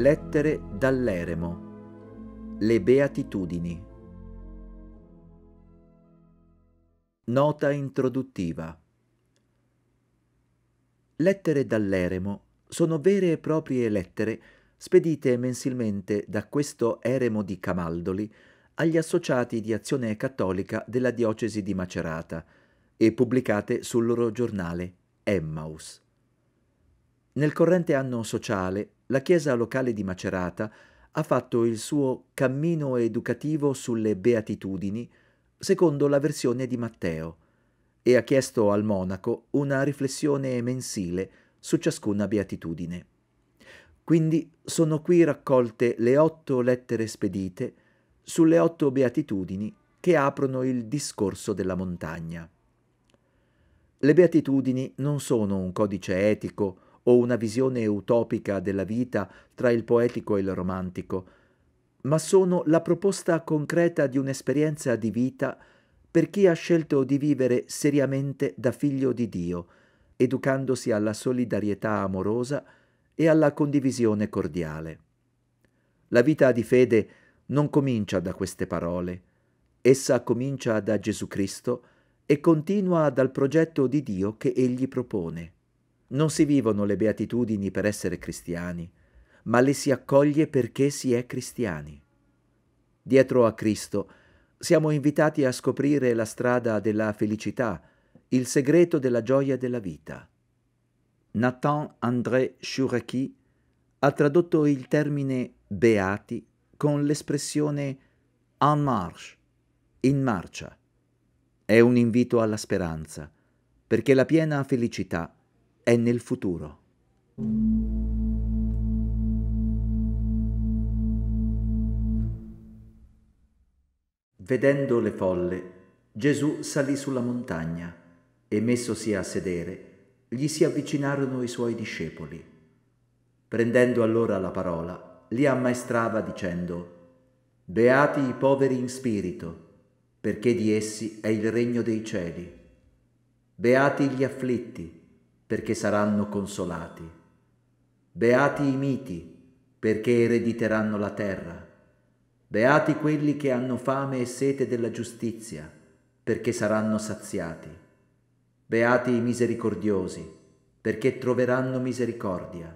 Lettere dall'Eremo. Le Beatitudini. Nota introduttiva. Lettere dall'Eremo sono vere e proprie lettere spedite mensilmente da questo Eremo di Camaldoli agli associati di Azione Cattolica della diocesi di Macerata e pubblicate sul loro giornale Emmaus. Nel corrente anno sociale la chiesa locale di Macerata ha fatto il suo cammino educativo sulle beatitudini secondo la versione di Matteo e ha chiesto al monaco una riflessione mensile su ciascuna beatitudine. Quindi sono qui raccolte le otto lettere spedite sulle otto beatitudini che aprono il discorso della montagna. Le beatitudini non sono un codice etico o una visione utopica della vita tra il poetico e il romantico, ma sono la proposta concreta di un'esperienza di vita per chi ha scelto di vivere seriamente da figlio di Dio, educandosi alla solidarietà amorosa e alla condivisione cordiale. La vita di fede non comincia da queste parole, essa comincia da Gesù Cristo e continua dal progetto di Dio che egli propone. Non si vivono le beatitudini per essere cristiani, ma le si accoglie perché si è cristiani. Dietro a Cristo siamo invitati a scoprire la strada della felicità, il segreto della gioia della vita. Nathan André Chouraki ha tradotto il termine beati con l'espressione en marche, in marcia. È un invito alla speranza, perché la piena felicità è nel futuro. Vedendo le folle, Gesù salì sulla montagna e messosi a sedere, gli si avvicinarono i suoi discepoli. Prendendo allora la parola, li ammaestrava dicendo, Beati i poveri in spirito, perché di essi è il regno dei cieli. Beati gli afflitti, perché saranno consolati. Beati i miti, perché erediteranno la terra. Beati quelli che hanno fame e sete della giustizia, perché saranno saziati. Beati i misericordiosi, perché troveranno misericordia.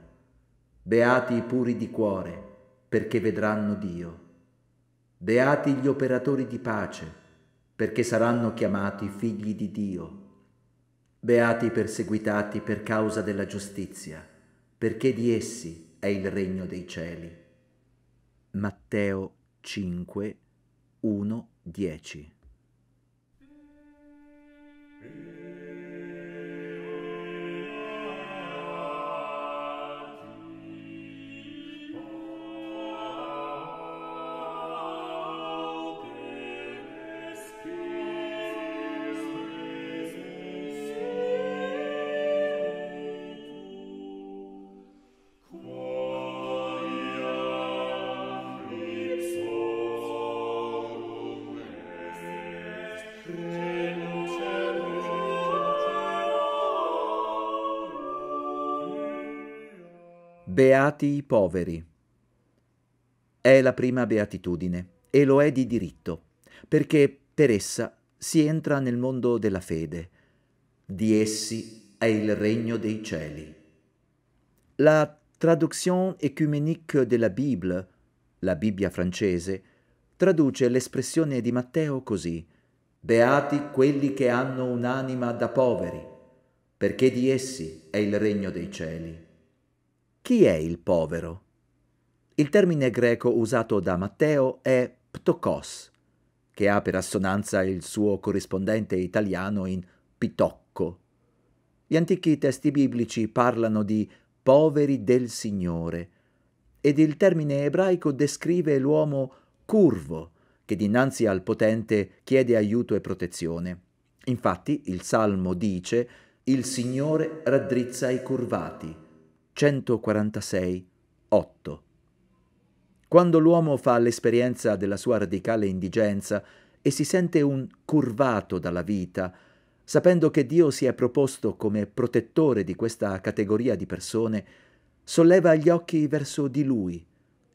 Beati i puri di cuore, perché vedranno Dio. Beati gli operatori di pace, perché saranno chiamati figli di Dio. Beati i perseguitati per causa della giustizia, perché di essi è il regno dei cieli. Matteo 5, 1, 10. Beati i poveri. È la prima beatitudine e lo è di diritto, perché per essa si entra nel mondo della fede. Di essi è il regno dei cieli. La traduction ecumenique de la Bible, la Bibbia francese, traduce l'espressione di Matteo così: Beati quelli che hanno un'anima da poveri, perché di essi è il regno dei cieli. Chi è il povero? Il termine greco usato da Matteo è ptokos, che ha per assonanza il suo corrispondente italiano in pitocco. Gli antichi testi biblici parlano di poveri del Signore ed il termine ebraico descrive l'uomo curvo che dinanzi al potente chiede aiuto e protezione. Infatti il Salmo dice Il Signore raddrizza i curvati 146, 8. Quando l'uomo fa l'esperienza della sua radicale indigenza e si sente un curvato dalla vita, sapendo che Dio si è proposto come protettore di questa categoria di persone, solleva gli occhi verso di Lui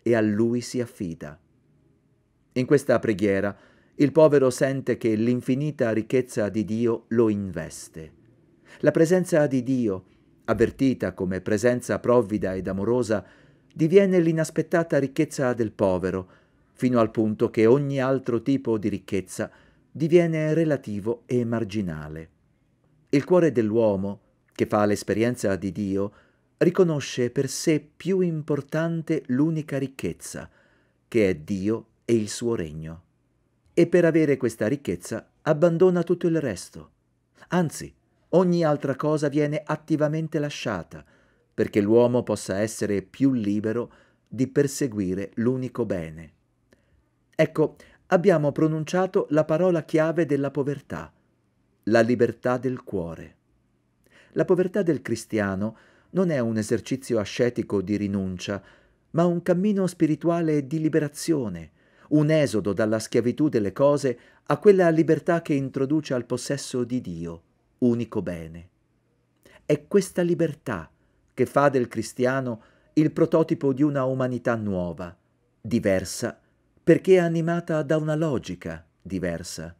e a Lui si affida. In questa preghiera il povero sente che l'infinita ricchezza di Dio lo investe. La presenza di Dio avvertita come presenza provvida ed amorosa, diviene l'inaspettata ricchezza del povero, fino al punto che ogni altro tipo di ricchezza diviene relativo e marginale. Il cuore dell'uomo, che fa l'esperienza di Dio, riconosce per sé più importante l'unica ricchezza, che è Dio e il suo regno. E per avere questa ricchezza abbandona tutto il resto. Anzi, ogni altra cosa viene attivamente lasciata, perché l'uomo possa essere più libero di perseguire l'unico bene. Ecco, abbiamo pronunciato la parola chiave della povertà, la libertà del cuore. La povertà del cristiano non è un esercizio ascetico di rinuncia, ma un cammino spirituale di liberazione, un esodo dalla schiavitù delle cose a quella libertà che introduce al possesso di Dio unico bene. È questa libertà che fa del cristiano il prototipo di una umanità nuova, diversa, perché animata da una logica diversa.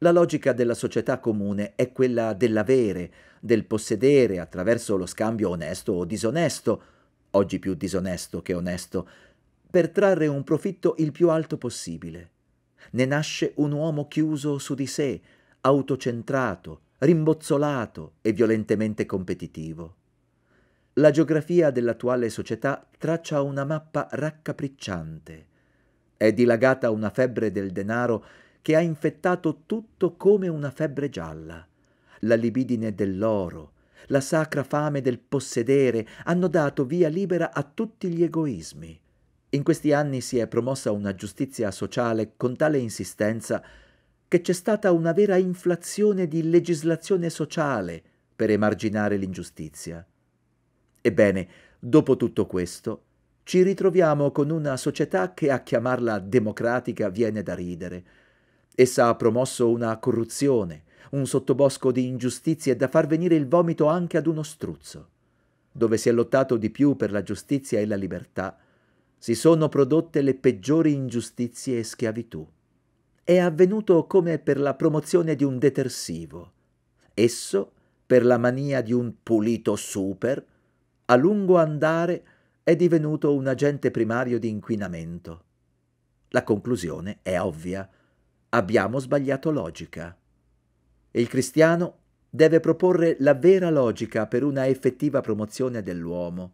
La logica della società comune è quella dell'avere, del possedere attraverso lo scambio onesto o disonesto, oggi più disonesto che onesto, per trarre un profitto il più alto possibile. Ne nasce un uomo chiuso su di sé, autocentrato, rimbozzolato e violentemente competitivo. La geografia dell'attuale società traccia una mappa raccapricciante. È dilagata una febbre del denaro che ha infettato tutto come una febbre gialla. La libidine dell'oro, la sacra fame del possedere hanno dato via libera a tutti gli egoismi. In questi anni si è promossa una giustizia sociale con tale insistenza che c'è stata una vera inflazione di legislazione sociale per emarginare l'ingiustizia. Ebbene, dopo tutto questo, ci ritroviamo con una società che a chiamarla democratica viene da ridere. Essa ha promosso una corruzione, un sottobosco di ingiustizie da far venire il vomito anche ad uno struzzo. Dove si è lottato di più per la giustizia e la libertà, si sono prodotte le peggiori ingiustizie e schiavitù è avvenuto come per la promozione di un detersivo. Esso, per la mania di un pulito super, a lungo andare è divenuto un agente primario di inquinamento. La conclusione è ovvia. Abbiamo sbagliato logica. Il cristiano deve proporre la vera logica per una effettiva promozione dell'uomo,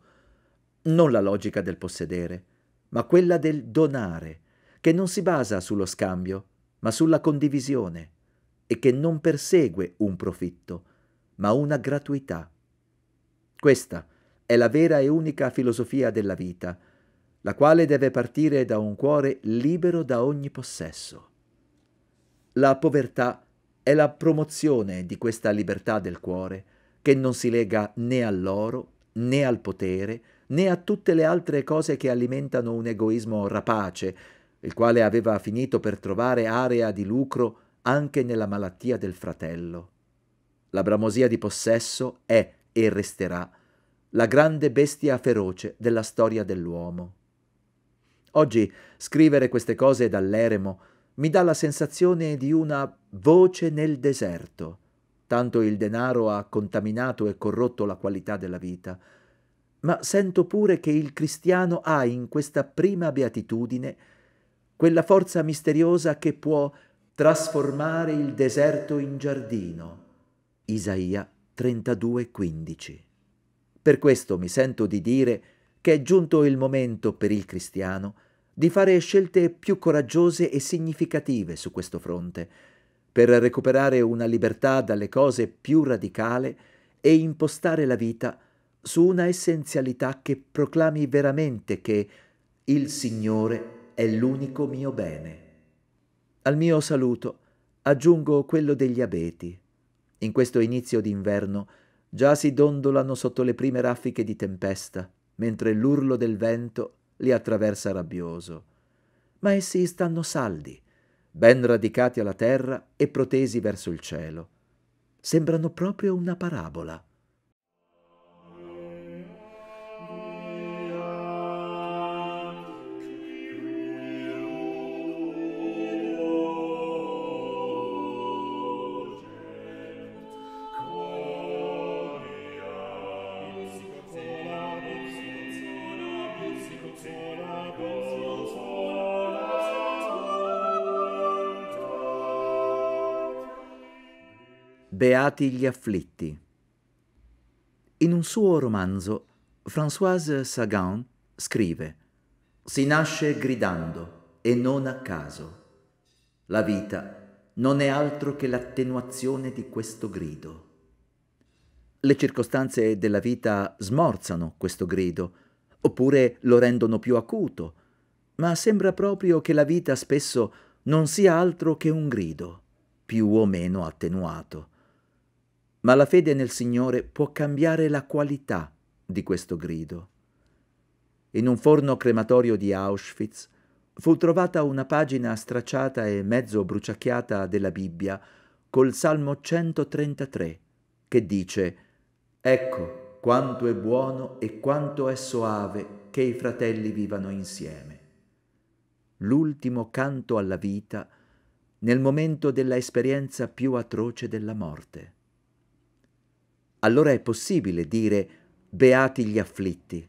non la logica del possedere, ma quella del donare, che non si basa sullo scambio, ma sulla condivisione e che non persegue un profitto, ma una gratuità. Questa è la vera e unica filosofia della vita, la quale deve partire da un cuore libero da ogni possesso. La povertà è la promozione di questa libertà del cuore, che non si lega né all'oro, né al potere, né a tutte le altre cose che alimentano un egoismo rapace, il quale aveva finito per trovare area di lucro anche nella malattia del fratello. La bramosia di possesso è e resterà la grande bestia feroce della storia dell'uomo. Oggi scrivere queste cose dall'eremo mi dà la sensazione di una voce nel deserto. Tanto il denaro ha contaminato e corrotto la qualità della vita, ma sento pure che il cristiano ha in questa prima beatitudine quella forza misteriosa che può trasformare il deserto in giardino. Isaia 32:15. Per questo mi sento di dire che è giunto il momento per il cristiano di fare scelte più coraggiose e significative su questo fronte, per recuperare una libertà dalle cose più radicale e impostare la vita su una essenzialità che proclami veramente che il Signore è l'unico mio bene. Al mio saluto aggiungo quello degli abeti. In questo inizio d'inverno già si dondolano sotto le prime raffiche di tempesta, mentre l'urlo del vento li attraversa rabbioso. Ma essi stanno saldi, ben radicati alla terra e protesi verso il cielo. Sembrano proprio una parabola. Beati gli afflitti. In un suo romanzo, Françoise Sagan scrive Si nasce gridando e non a caso. La vita non è altro che l'attenuazione di questo grido. Le circostanze della vita smorzano questo grido, oppure lo rendono più acuto, ma sembra proprio che la vita spesso non sia altro che un grido, più o meno attenuato ma la fede nel Signore può cambiare la qualità di questo grido. In un forno crematorio di Auschwitz fu trovata una pagina stracciata e mezzo bruciacchiata della Bibbia col Salmo 133, che dice Ecco quanto è buono e quanto è soave che i fratelli vivano insieme. L'ultimo canto alla vita nel momento della esperienza più atroce della morte allora è possibile dire beati gli afflitti,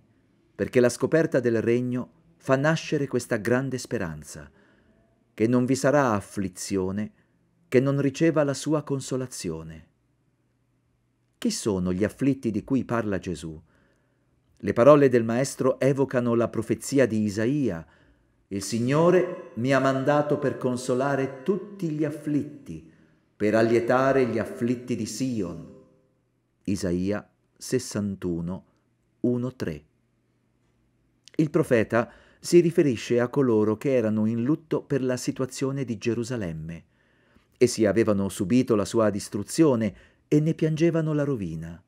perché la scoperta del regno fa nascere questa grande speranza, che non vi sarà afflizione che non riceva la sua consolazione. Chi sono gli afflitti di cui parla Gesù? Le parole del Maestro evocano la profezia di Isaia. Il Signore mi ha mandato per consolare tutti gli afflitti, per allietare gli afflitti di Sion Isaia 61, 1, 3. Il profeta si riferisce a coloro che erano in lutto per la situazione di Gerusalemme. Essi avevano subito la sua distruzione e ne piangevano la rovina.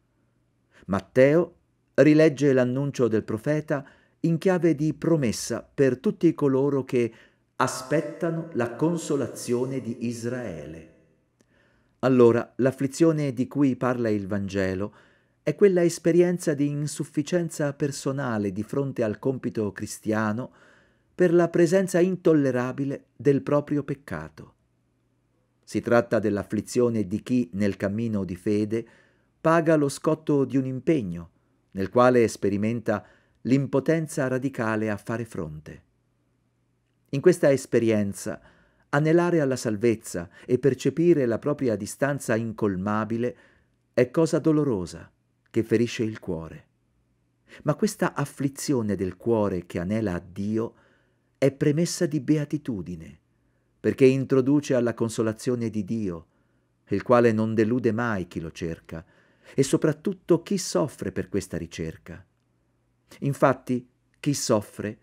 Matteo rilegge l'annuncio del profeta in chiave di promessa per tutti coloro che aspettano la consolazione di Israele. Allora l'afflizione di cui parla il Vangelo è quella esperienza di insufficienza personale di fronte al compito cristiano per la presenza intollerabile del proprio peccato. Si tratta dell'afflizione di chi nel cammino di fede paga lo scotto di un impegno nel quale sperimenta l'impotenza radicale a fare fronte. In questa esperienza Anelare alla salvezza e percepire la propria distanza incolmabile è cosa dolorosa che ferisce il cuore. Ma questa afflizione del cuore che anela a Dio è premessa di beatitudine, perché introduce alla consolazione di Dio, il quale non delude mai chi lo cerca, e soprattutto chi soffre per questa ricerca. Infatti, chi soffre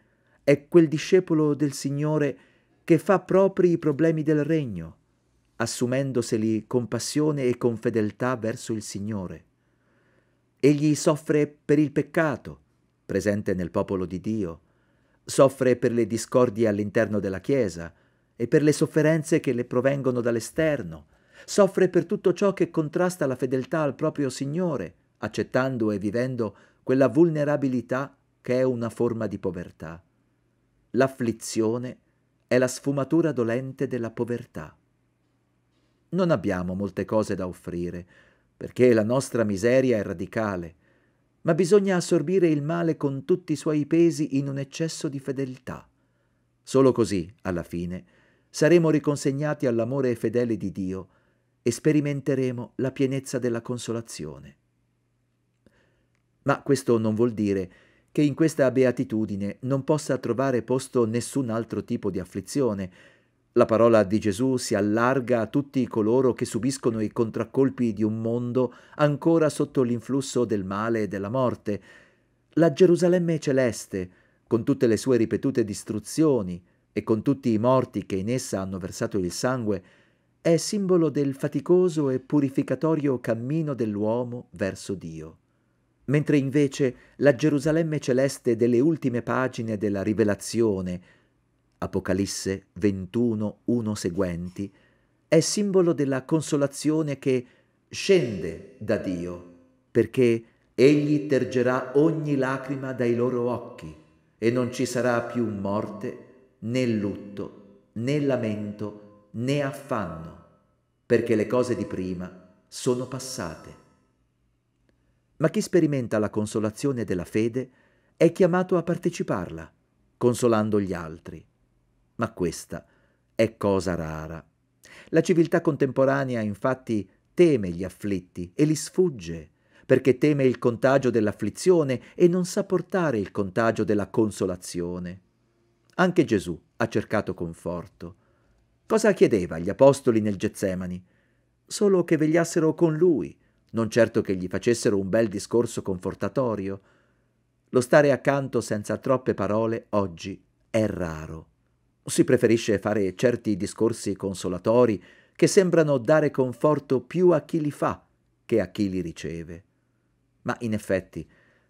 è quel discepolo del Signore che che fa propri i problemi del regno, assumendoseli con passione e con fedeltà verso il Signore. Egli soffre per il peccato, presente nel popolo di Dio, soffre per le discordie all'interno della Chiesa e per le sofferenze che le provengono dall'esterno, soffre per tutto ciò che contrasta la fedeltà al proprio Signore, accettando e vivendo quella vulnerabilità che è una forma di povertà. L'afflizione è la sfumatura dolente della povertà. Non abbiamo molte cose da offrire, perché la nostra miseria è radicale, ma bisogna assorbire il male con tutti i suoi pesi in un eccesso di fedeltà. Solo così, alla fine, saremo riconsegnati all'amore fedele di Dio e sperimenteremo la pienezza della consolazione. Ma questo non vuol dire che in questa beatitudine non possa trovare posto nessun altro tipo di afflizione. La parola di Gesù si allarga a tutti coloro che subiscono i contraccolpi di un mondo ancora sotto l'influsso del male e della morte. La Gerusalemme celeste, con tutte le sue ripetute distruzioni e con tutti i morti che in essa hanno versato il sangue, è simbolo del faticoso e purificatorio cammino dell'uomo verso Dio mentre invece la Gerusalemme celeste delle ultime pagine della Rivelazione, Apocalisse 21, 1 seguenti, è simbolo della consolazione che scende da Dio, perché egli tergerà ogni lacrima dai loro occhi e non ci sarà più morte, né lutto, né lamento, né affanno, perché le cose di prima sono passate ma chi sperimenta la consolazione della fede è chiamato a parteciparla, consolando gli altri. Ma questa è cosa rara. La civiltà contemporanea infatti teme gli afflitti e li sfugge, perché teme il contagio dell'afflizione e non sa portare il contagio della consolazione. Anche Gesù ha cercato conforto. Cosa chiedeva agli apostoli nel Getsemani? Solo che vegliassero con lui, non certo che gli facessero un bel discorso confortatorio. Lo stare accanto senza troppe parole oggi è raro. Si preferisce fare certi discorsi consolatori che sembrano dare conforto più a chi li fa che a chi li riceve. Ma in effetti,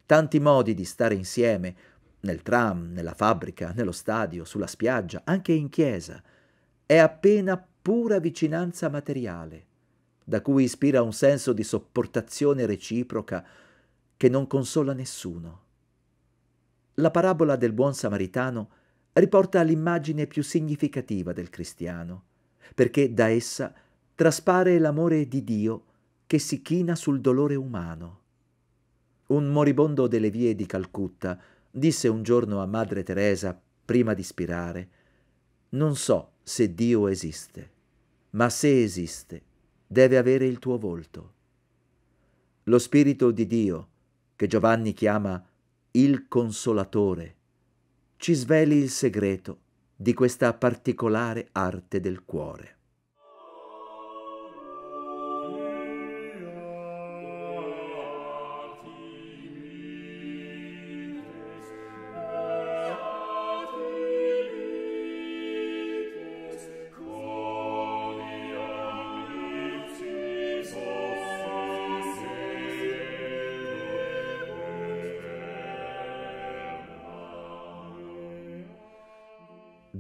tanti modi di stare insieme, nel tram, nella fabbrica, nello stadio, sulla spiaggia, anche in chiesa, è appena pura vicinanza materiale da cui ispira un senso di sopportazione reciproca che non consola nessuno. La parabola del buon samaritano riporta l'immagine più significativa del cristiano, perché da essa traspare l'amore di Dio che si china sul dolore umano. Un moribondo delle vie di Calcutta disse un giorno a Madre Teresa, prima di spirare, Non so se Dio esiste, ma se esiste, deve avere il tuo volto. Lo Spirito di Dio, che Giovanni chiama il Consolatore, ci sveli il segreto di questa particolare arte del cuore.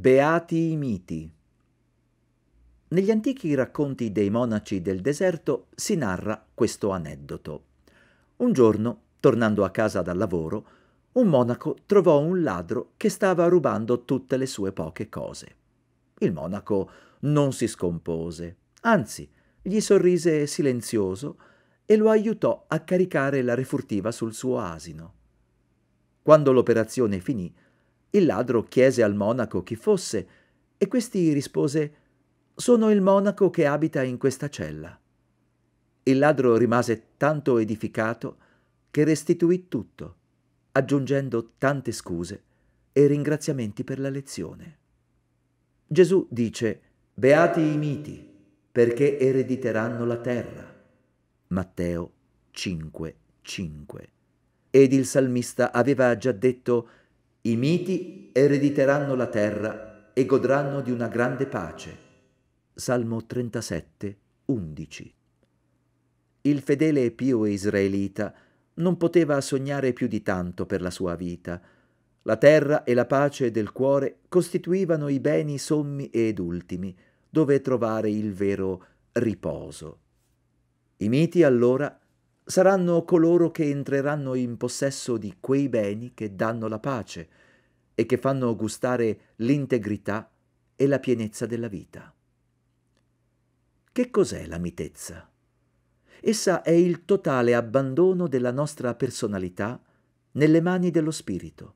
Beati i miti. Negli antichi racconti dei monaci del deserto si narra questo aneddoto. Un giorno, tornando a casa dal lavoro, un monaco trovò un ladro che stava rubando tutte le sue poche cose. Il monaco non si scompose, anzi gli sorrise silenzioso e lo aiutò a caricare la refurtiva sul suo asino. Quando l'operazione finì, il ladro chiese al monaco chi fosse e questi rispose Sono il monaco che abita in questa cella. Il ladro rimase tanto edificato che restituì tutto, aggiungendo tante scuse e ringraziamenti per la lezione. Gesù dice Beati i miti, perché erediteranno la terra. Matteo 5, 5. Ed il salmista aveva già detto i miti erediteranno la terra e godranno di una grande pace. Salmo 37, 11. Il fedele e pio israelita non poteva sognare più di tanto per la sua vita. La terra e la pace del cuore costituivano i beni sommi ed ultimi, dove trovare il vero riposo. I miti allora saranno coloro che entreranno in possesso di quei beni che danno la pace e che fanno gustare l'integrità e la pienezza della vita. Che cos'è la mitezza? Essa è il totale abbandono della nostra personalità nelle mani dello Spirito,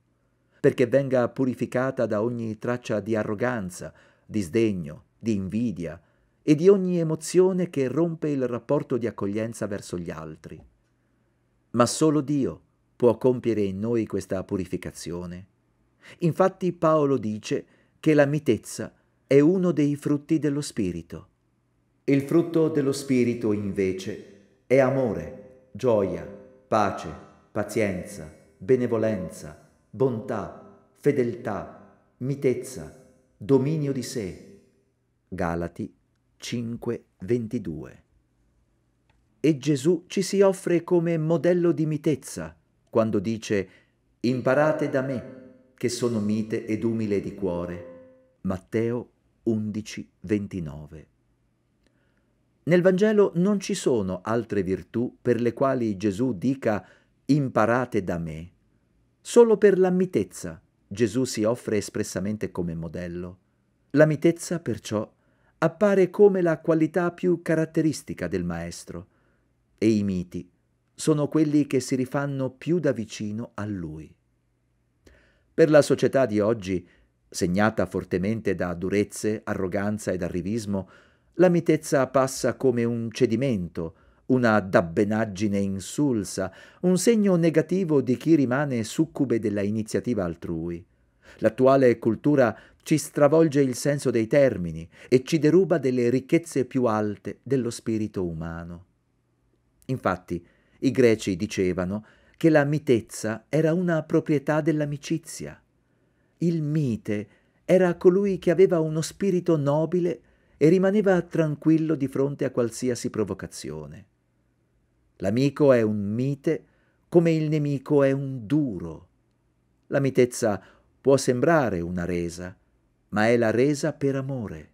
perché venga purificata da ogni traccia di arroganza, di sdegno, di invidia, e di ogni emozione che rompe il rapporto di accoglienza verso gli altri. Ma solo Dio può compiere in noi questa purificazione. Infatti Paolo dice che la mitezza è uno dei frutti dello Spirito. Il frutto dello Spirito invece è amore, gioia, pace, pazienza, benevolenza, bontà, fedeltà, mitezza, dominio di sé. Galati 5:22. E Gesù ci si offre come modello di mitezza quando dice imparate da me che sono mite ed umile di cuore. Matteo 11:29. Nel Vangelo non ci sono altre virtù per le quali Gesù dica imparate da me. Solo per la mitezza Gesù si offre espressamente come modello. La mitezza perciò appare come la qualità più caratteristica del maestro e i miti sono quelli che si rifanno più da vicino a lui. Per la società di oggi, segnata fortemente da durezze, arroganza ed arrivismo, la mitezza passa come un cedimento, una dabbenaggine insulsa, un segno negativo di chi rimane succube della iniziativa altrui. L'attuale cultura ci stravolge il senso dei termini e ci deruba delle ricchezze più alte dello spirito umano. Infatti, i greci dicevano che la mitezza era una proprietà dell'amicizia. Il mite era colui che aveva uno spirito nobile e rimaneva tranquillo di fronte a qualsiasi provocazione. L'amico è un mite come il nemico è un duro. La mitezza Può sembrare una resa, ma è la resa per amore.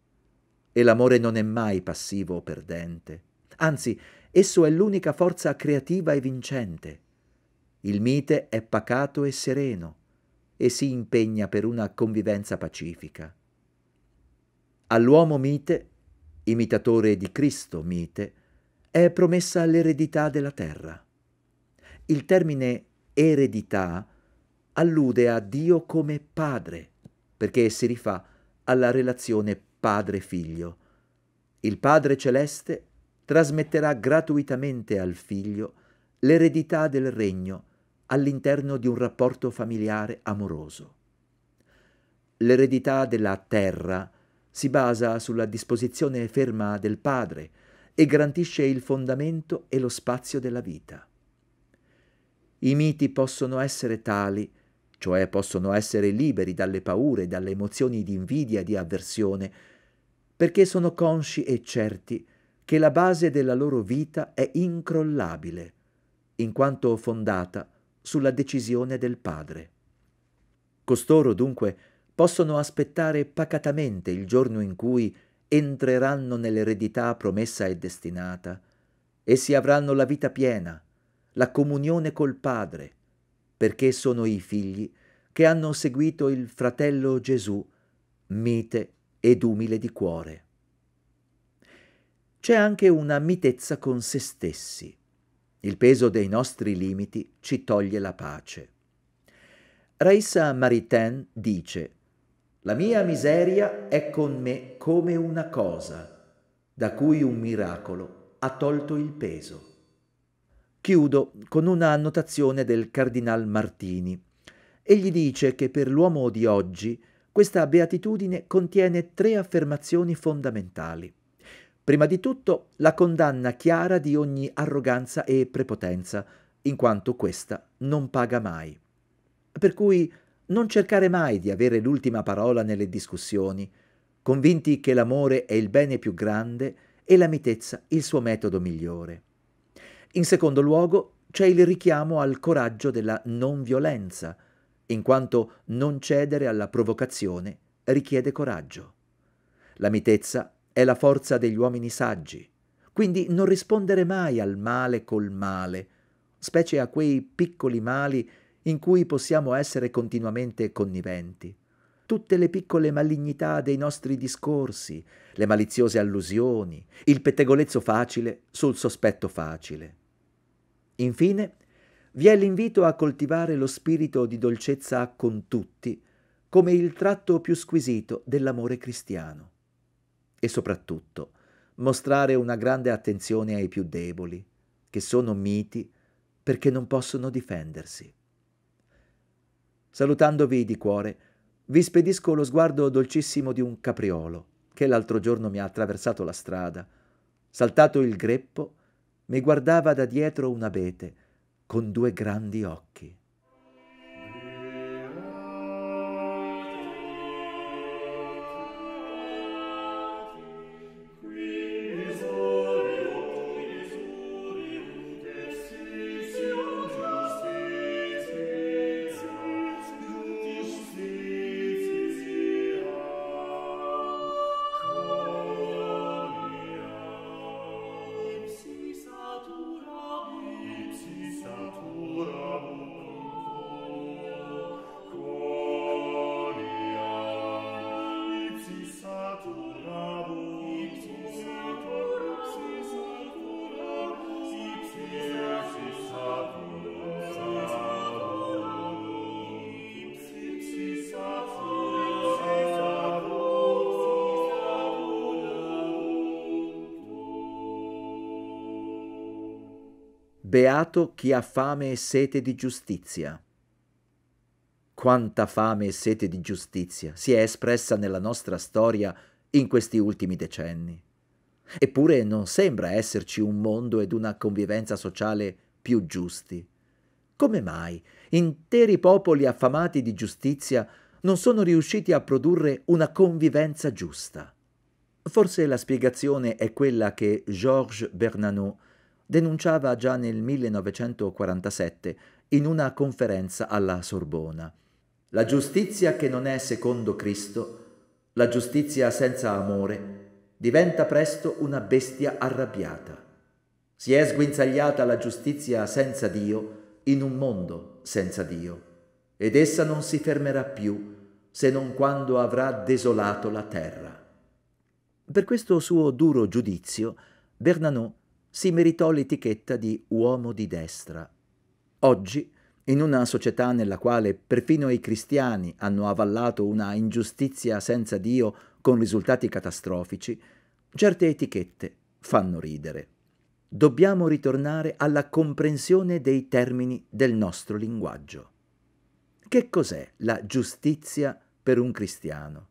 E l'amore non è mai passivo o perdente. Anzi, esso è l'unica forza creativa e vincente. Il mite è pacato e sereno e si impegna per una convivenza pacifica. All'uomo mite, imitatore di Cristo mite, è promessa l'eredità della terra. Il termine eredità allude a Dio come padre, perché si rifà alla relazione padre-figlio. Il Padre Celeste trasmetterà gratuitamente al figlio l'eredità del regno all'interno di un rapporto familiare amoroso. L'eredità della terra si basa sulla disposizione ferma del padre e garantisce il fondamento e lo spazio della vita. I miti possono essere tali cioè possono essere liberi dalle paure, dalle emozioni di invidia e di avversione, perché sono consci e certi che la base della loro vita è incrollabile, in quanto fondata sulla decisione del Padre. Costoro dunque possono aspettare pacatamente il giorno in cui entreranno nell'eredità promessa e destinata. Essi avranno la vita piena, la comunione col Padre, perché sono i figli che hanno seguito il fratello Gesù, mite ed umile di cuore. C'è anche una mitezza con se stessi. Il peso dei nostri limiti ci toglie la pace. Raissa Maritain dice la mia miseria è con me come una cosa, da cui un miracolo ha tolto il peso. Chiudo con una annotazione del Cardinal Martini. Egli dice che per l'uomo di oggi questa beatitudine contiene tre affermazioni fondamentali. Prima di tutto la condanna chiara di ogni arroganza e prepotenza, in quanto questa non paga mai. Per cui non cercare mai di avere l'ultima parola nelle discussioni, convinti che l'amore è il bene più grande e la mitezza il suo metodo migliore. In secondo luogo c'è il richiamo al coraggio della non violenza, in quanto non cedere alla provocazione richiede coraggio. La mitezza è la forza degli uomini saggi, quindi non rispondere mai al male col male, specie a quei piccoli mali in cui possiamo essere continuamente conniventi. Tutte le piccole malignità dei nostri discorsi, le maliziose allusioni, il pettegolezzo facile sul sospetto facile. Infine, vi è l'invito a coltivare lo spirito di dolcezza con tutti, come il tratto più squisito dell'amore cristiano. E soprattutto, mostrare una grande attenzione ai più deboli, che sono miti perché non possono difendersi. Salutandovi di cuore, vi spedisco lo sguardo dolcissimo di un capriolo che l'altro giorno mi ha attraversato la strada, saltato il greppo mi guardava da dietro un abete con due grandi occhi. Beato chi ha fame e sete di giustizia. Quanta fame e sete di giustizia si è espressa nella nostra storia in questi ultimi decenni. Eppure non sembra esserci un mondo ed una convivenza sociale più giusti. Come mai interi popoli affamati di giustizia non sono riusciti a produrre una convivenza giusta? Forse la spiegazione è quella che Georges Bernanot denunciava già nel 1947 in una conferenza alla Sorbona. La giustizia che non è secondo Cristo, la giustizia senza amore, diventa presto una bestia arrabbiata. Si è sguinzagliata la giustizia senza Dio in un mondo senza Dio, ed essa non si fermerà più se non quando avrà desolato la terra. Per questo suo duro giudizio, Bernanos si meritò l'etichetta di uomo di destra. Oggi, in una società nella quale perfino i cristiani hanno avallato una ingiustizia senza Dio con risultati catastrofici, certe etichette fanno ridere. Dobbiamo ritornare alla comprensione dei termini del nostro linguaggio. Che cos'è la giustizia per un cristiano?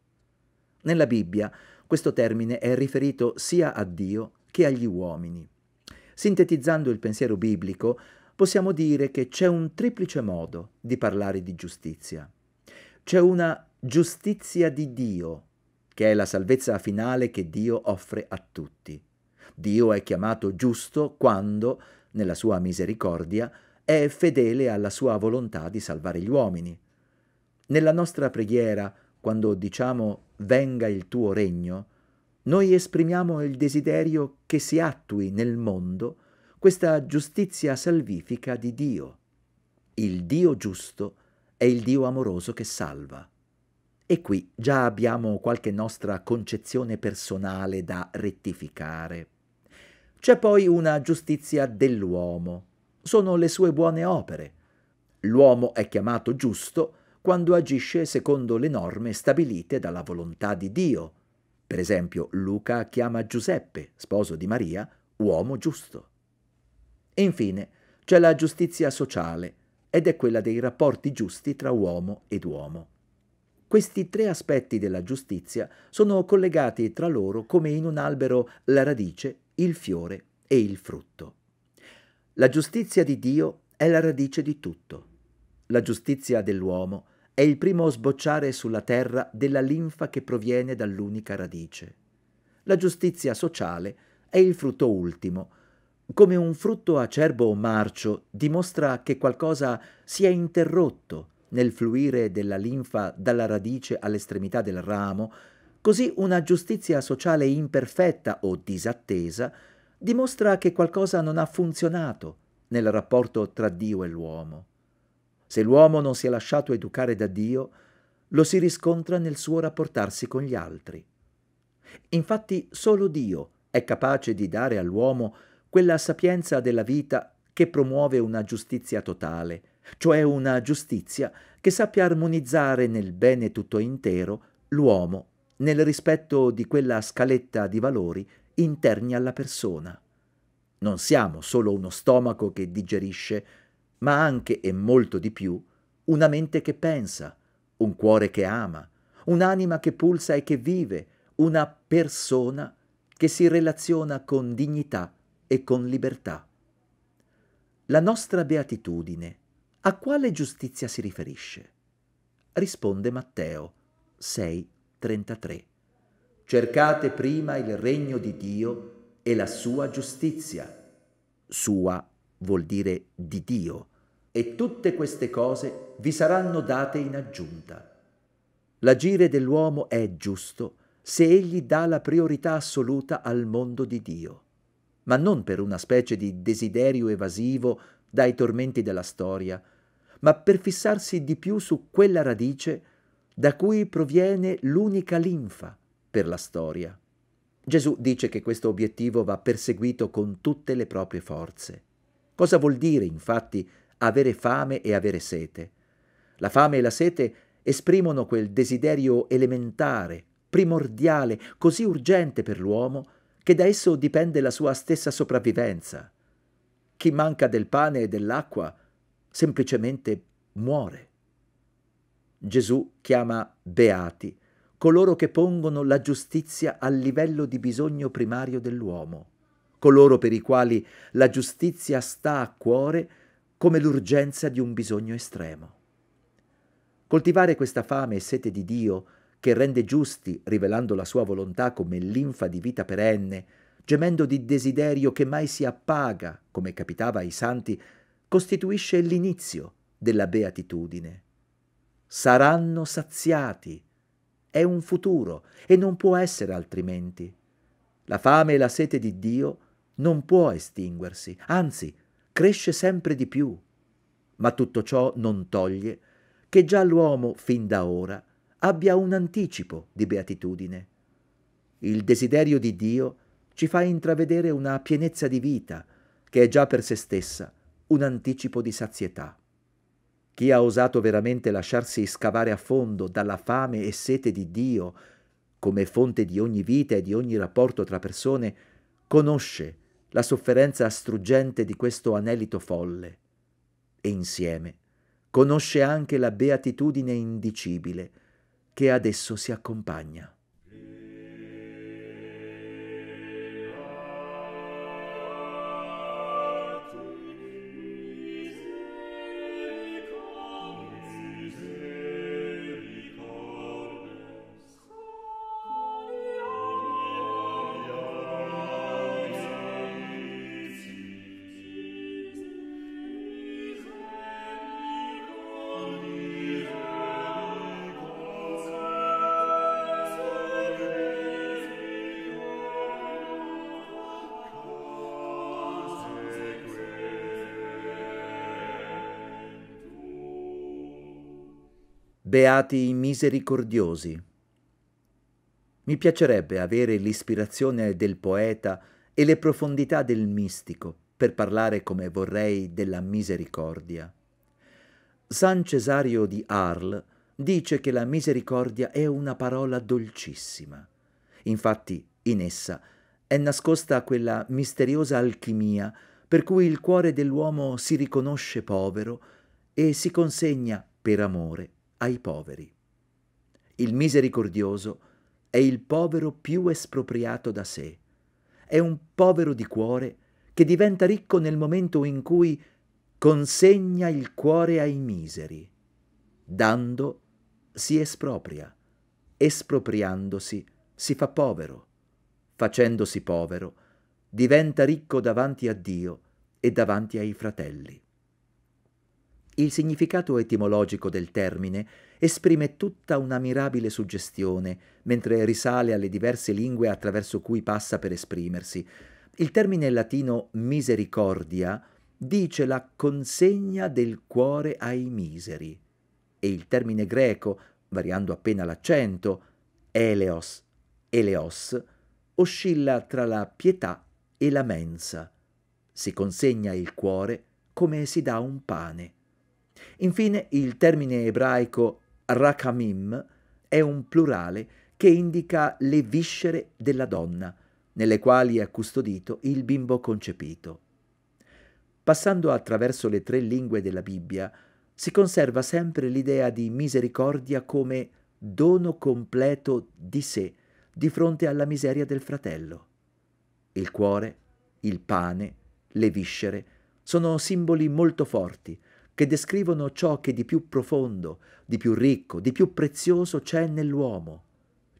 Nella Bibbia questo termine è riferito sia a Dio che agli uomini. Sintetizzando il pensiero biblico, possiamo dire che c'è un triplice modo di parlare di giustizia. C'è una giustizia di Dio, che è la salvezza finale che Dio offre a tutti. Dio è chiamato giusto quando, nella sua misericordia, è fedele alla sua volontà di salvare gli uomini. Nella nostra preghiera, quando diciamo venga il tuo regno, noi esprimiamo il desiderio che si attui nel mondo questa giustizia salvifica di Dio. Il Dio giusto è il Dio amoroso che salva. E qui già abbiamo qualche nostra concezione personale da rettificare. C'è poi una giustizia dell'uomo. Sono le sue buone opere. L'uomo è chiamato giusto quando agisce secondo le norme stabilite dalla volontà di Dio per esempio, Luca chiama Giuseppe, sposo di Maria, uomo giusto. E infine c'è la giustizia sociale ed è quella dei rapporti giusti tra uomo ed uomo. Questi tre aspetti della giustizia sono collegati tra loro come in un albero la radice, il fiore e il frutto. La giustizia di Dio è la radice di tutto. La giustizia dell'uomo è è il primo sbocciare sulla terra della linfa che proviene dall'unica radice. La giustizia sociale è il frutto ultimo. Come un frutto acerbo o marcio dimostra che qualcosa si è interrotto nel fluire della linfa dalla radice all'estremità del ramo, così una giustizia sociale imperfetta o disattesa dimostra che qualcosa non ha funzionato nel rapporto tra Dio e l'uomo. Se l'uomo non si è lasciato educare da Dio, lo si riscontra nel suo rapportarsi con gli altri. Infatti solo Dio è capace di dare all'uomo quella sapienza della vita che promuove una giustizia totale, cioè una giustizia che sappia armonizzare nel bene tutto intero l'uomo nel rispetto di quella scaletta di valori interni alla persona. Non siamo solo uno stomaco che digerisce, ma anche e molto di più una mente che pensa, un cuore che ama, un'anima che pulsa e che vive, una persona che si relaziona con dignità e con libertà. La nostra beatitudine a quale giustizia si riferisce? Risponde Matteo 6:33. Cercate prima il regno di Dio e la sua giustizia. Sua vuol dire di Dio, e tutte queste cose vi saranno date in aggiunta. L'agire dell'uomo è giusto se egli dà la priorità assoluta al mondo di Dio, ma non per una specie di desiderio evasivo dai tormenti della storia, ma per fissarsi di più su quella radice da cui proviene l'unica linfa per la storia. Gesù dice che questo obiettivo va perseguito con tutte le proprie forze. Cosa vuol dire, infatti, avere fame e avere sete. La fame e la sete esprimono quel desiderio elementare, primordiale, così urgente per l'uomo, che da esso dipende la sua stessa sopravvivenza. Chi manca del pane e dell'acqua semplicemente muore. Gesù chiama beati coloro che pongono la giustizia al livello di bisogno primario dell'uomo, coloro per i quali la giustizia sta a cuore come l'urgenza di un bisogno estremo. Coltivare questa fame e sete di Dio, che rende giusti, rivelando la sua volontà come linfa di vita perenne, gemendo di desiderio che mai si appaga, come capitava ai santi, costituisce l'inizio della beatitudine. Saranno saziati. È un futuro e non può essere altrimenti. La fame e la sete di Dio non può estinguersi, anzi cresce sempre di più, ma tutto ciò non toglie che già l'uomo, fin da ora, abbia un anticipo di beatitudine. Il desiderio di Dio ci fa intravedere una pienezza di vita che è già per se stessa un anticipo di sazietà. Chi ha osato veramente lasciarsi scavare a fondo dalla fame e sete di Dio come fonte di ogni vita e di ogni rapporto tra persone, conosce la sofferenza struggente di questo anelito folle e insieme conosce anche la beatitudine indicibile che ad esso si accompagna. Beati i misericordiosi. Mi piacerebbe avere l'ispirazione del poeta e le profondità del mistico per parlare come vorrei della misericordia. San Cesario di Arles dice che la misericordia è una parola dolcissima. Infatti, in essa è nascosta quella misteriosa alchimia per cui il cuore dell'uomo si riconosce povero e si consegna, per amore, ai poveri. Il misericordioso è il povero più espropriato da sé. È un povero di cuore che diventa ricco nel momento in cui consegna il cuore ai miseri. Dando si espropria, espropriandosi si fa povero, facendosi povero diventa ricco davanti a Dio e davanti ai fratelli. Il significato etimologico del termine esprime tutta una mirabile suggestione, mentre risale alle diverse lingue attraverso cui passa per esprimersi. Il termine latino misericordia dice la consegna del cuore ai miseri e il termine greco, variando appena l'accento, eleos, eleos, oscilla tra la pietà e la mensa. Si consegna il cuore come si dà un pane. Infine, il termine ebraico rakamim è un plurale che indica le viscere della donna, nelle quali è custodito il bimbo concepito. Passando attraverso le tre lingue della Bibbia, si conserva sempre l'idea di misericordia come dono completo di sé di fronte alla miseria del fratello. Il cuore, il pane, le viscere sono simboli molto forti che descrivono ciò che di più profondo, di più ricco, di più prezioso c'è nell'uomo,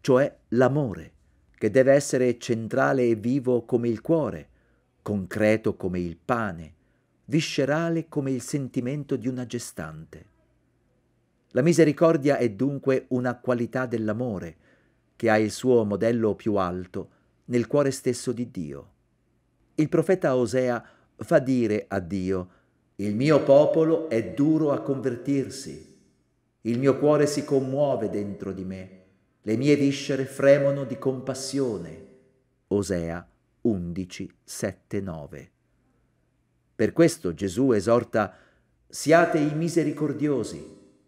cioè l'amore, che deve essere centrale e vivo come il cuore, concreto come il pane, viscerale come il sentimento di una gestante. La misericordia è dunque una qualità dell'amore, che ha il suo modello più alto nel cuore stesso di Dio. Il profeta Osea fa dire a Dio il mio popolo è duro a convertirsi. Il mio cuore si commuove dentro di me. Le mie viscere fremono di compassione. Osea 11, 7, 9. Per questo Gesù esorta siate i misericordiosi,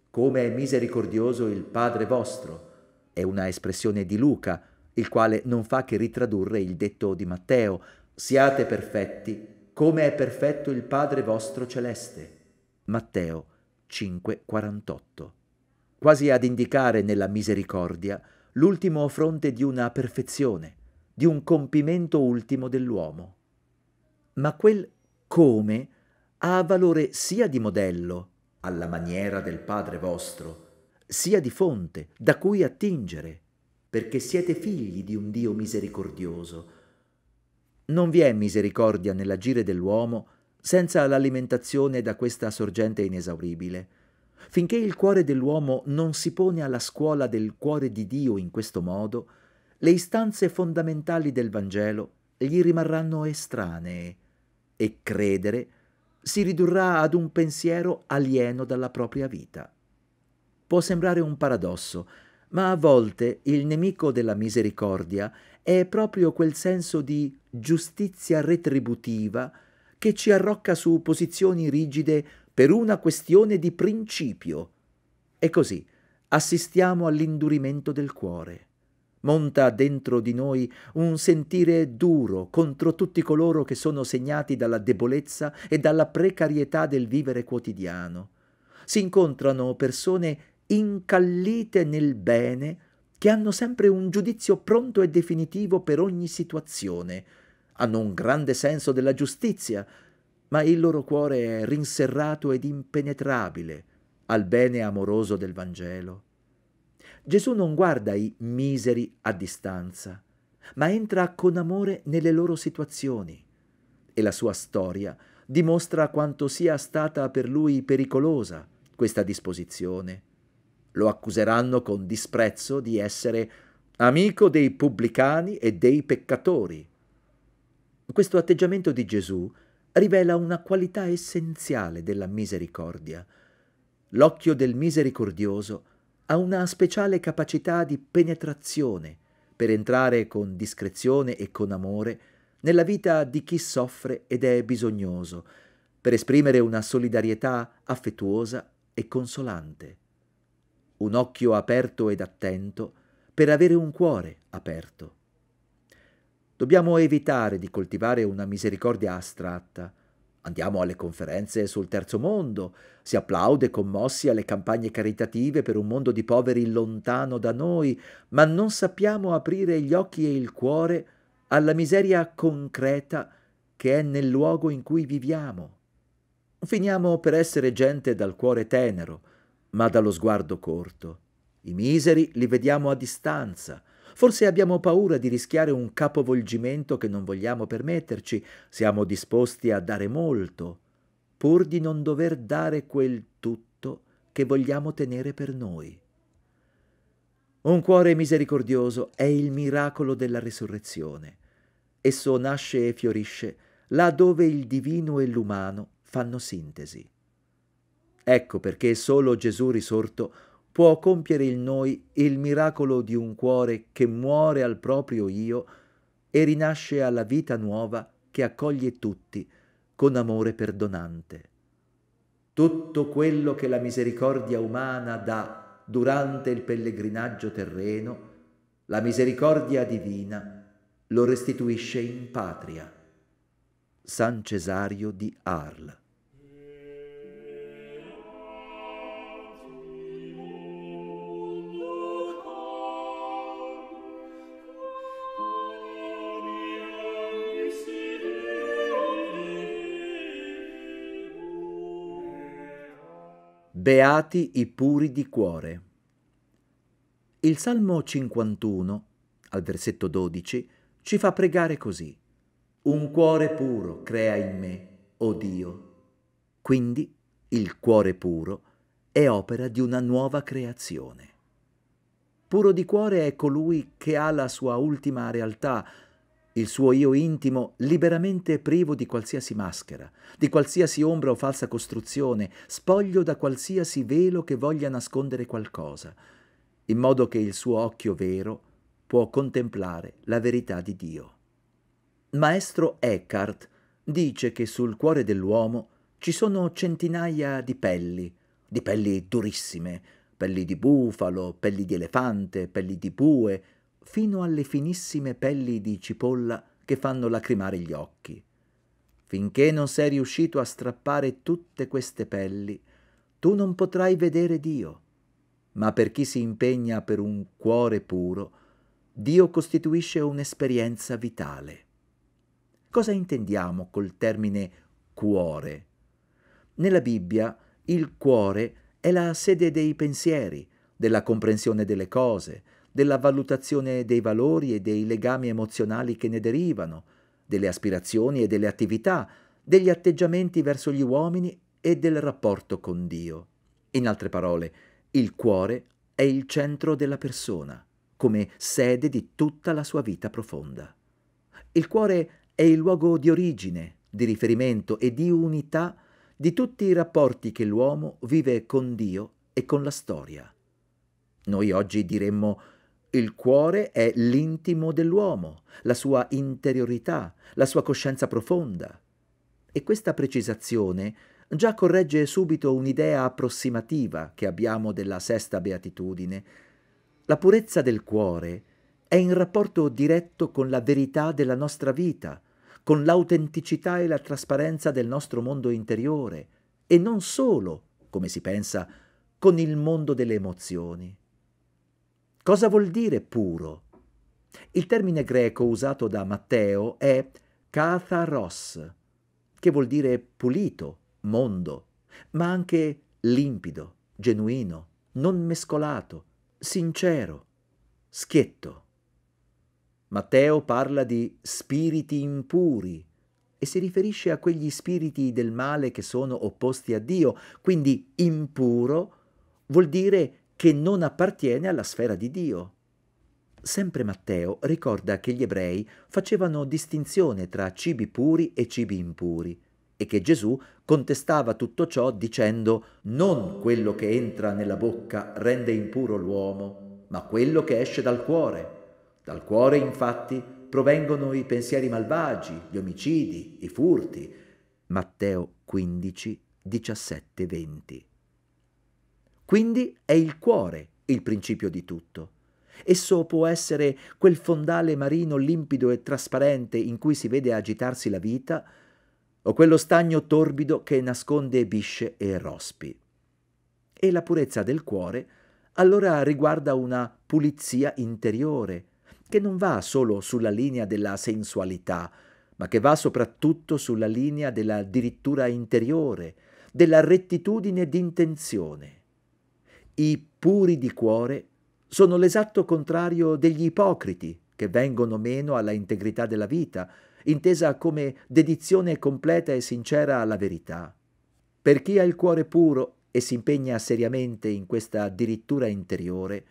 come è misericordioso il Padre vostro. È una espressione di Luca, il quale non fa che ritradurre il detto di Matteo, siate perfetti come è perfetto il Padre vostro celeste. Matteo 5:48. Quasi ad indicare nella misericordia l'ultimo fronte di una perfezione, di un compimento ultimo dell'uomo. Ma quel come ha valore sia di modello, alla maniera del Padre vostro, sia di fonte da cui attingere, perché siete figli di un Dio misericordioso, non vi è misericordia nell'agire dell'uomo senza l'alimentazione da questa sorgente inesauribile. Finché il cuore dell'uomo non si pone alla scuola del cuore di Dio in questo modo, le istanze fondamentali del Vangelo gli rimarranno estranee e credere si ridurrà ad un pensiero alieno dalla propria vita. Può sembrare un paradosso, ma a volte il nemico della misericordia è proprio quel senso di giustizia retributiva che ci arrocca su posizioni rigide per una questione di principio. E così assistiamo all'indurimento del cuore. Monta dentro di noi un sentire duro contro tutti coloro che sono segnati dalla debolezza e dalla precarietà del vivere quotidiano. Si incontrano persone incallite nel bene che hanno sempre un giudizio pronto e definitivo per ogni situazione, hanno un grande senso della giustizia, ma il loro cuore è rinserrato ed impenetrabile al bene amoroso del Vangelo. Gesù non guarda i miseri a distanza, ma entra con amore nelle loro situazioni e la sua storia dimostra quanto sia stata per lui pericolosa questa disposizione lo accuseranno con disprezzo di essere amico dei pubblicani e dei peccatori. Questo atteggiamento di Gesù rivela una qualità essenziale della misericordia. L'occhio del misericordioso ha una speciale capacità di penetrazione per entrare con discrezione e con amore nella vita di chi soffre ed è bisognoso, per esprimere una solidarietà affettuosa e consolante un occhio aperto ed attento per avere un cuore aperto. Dobbiamo evitare di coltivare una misericordia astratta. Andiamo alle conferenze sul terzo mondo, si applaude commossi alle campagne caritative per un mondo di poveri lontano da noi, ma non sappiamo aprire gli occhi e il cuore alla miseria concreta che è nel luogo in cui viviamo. Finiamo per essere gente dal cuore tenero, ma dallo sguardo corto. I miseri li vediamo a distanza. Forse abbiamo paura di rischiare un capovolgimento che non vogliamo permetterci, siamo disposti a dare molto, pur di non dover dare quel tutto che vogliamo tenere per noi. Un cuore misericordioso è il miracolo della risurrezione. Esso nasce e fiorisce là dove il divino e l'umano fanno sintesi. Ecco perché solo Gesù risorto può compiere in noi il miracolo di un cuore che muore al proprio io e rinasce alla vita nuova che accoglie tutti con amore perdonante. Tutto quello che la misericordia umana dà durante il pellegrinaggio terreno, la misericordia divina lo restituisce in patria. San Cesario di Arles Beati i puri di cuore. Il Salmo 51, al versetto 12, ci fa pregare così. Un cuore puro crea in me, o oh Dio. Quindi il cuore puro è opera di una nuova creazione. Puro di cuore è colui che ha la sua ultima realtà, il suo io intimo liberamente privo di qualsiasi maschera, di qualsiasi ombra o falsa costruzione, spoglio da qualsiasi velo che voglia nascondere qualcosa, in modo che il suo occhio vero può contemplare la verità di Dio. Maestro Eckhart dice che sul cuore dell'uomo ci sono centinaia di pelli, di pelli durissime, pelli di bufalo, pelli di elefante, pelli di bue, fino alle finissime pelli di cipolla che fanno lacrimare gli occhi. Finché non sei riuscito a strappare tutte queste pelli, tu non potrai vedere Dio. Ma per chi si impegna per un cuore puro, Dio costituisce un'esperienza vitale. Cosa intendiamo col termine cuore? Nella Bibbia il cuore è la sede dei pensieri, della comprensione delle cose, della valutazione dei valori e dei legami emozionali che ne derivano, delle aspirazioni e delle attività, degli atteggiamenti verso gli uomini e del rapporto con Dio. In altre parole, il cuore è il centro della persona, come sede di tutta la sua vita profonda. Il cuore è il luogo di origine, di riferimento e di unità di tutti i rapporti che l'uomo vive con Dio e con la storia. Noi oggi diremmo il cuore è l'intimo dell'uomo, la sua interiorità, la sua coscienza profonda. E questa precisazione già corregge subito un'idea approssimativa che abbiamo della sesta beatitudine. La purezza del cuore è in rapporto diretto con la verità della nostra vita, con l'autenticità e la trasparenza del nostro mondo interiore, e non solo, come si pensa, con il mondo delle emozioni. Cosa vuol dire puro? Il termine greco usato da Matteo è katharos, che vuol dire pulito, mondo, ma anche limpido, genuino, non mescolato, sincero, schietto. Matteo parla di spiriti impuri e si riferisce a quegli spiriti del male che sono opposti a Dio, quindi impuro vuol dire impuro che non appartiene alla sfera di Dio. Sempre Matteo ricorda che gli ebrei facevano distinzione tra cibi puri e cibi impuri e che Gesù contestava tutto ciò dicendo non quello che entra nella bocca rende impuro l'uomo, ma quello che esce dal cuore. Dal cuore infatti provengono i pensieri malvagi, gli omicidi, i furti. Matteo 15, 17, 20. Quindi è il cuore il principio di tutto. Esso può essere quel fondale marino limpido e trasparente in cui si vede agitarsi la vita, o quello stagno torbido che nasconde bisce e rospi. E la purezza del cuore allora riguarda una pulizia interiore, che non va solo sulla linea della sensualità, ma che va soprattutto sulla linea della dirittura interiore, della rettitudine d'intenzione. I puri di cuore sono l'esatto contrario degli ipocriti, che vengono meno alla integrità della vita, intesa come dedizione completa e sincera alla verità. Per chi ha il cuore puro e si impegna seriamente in questa dirittura interiore,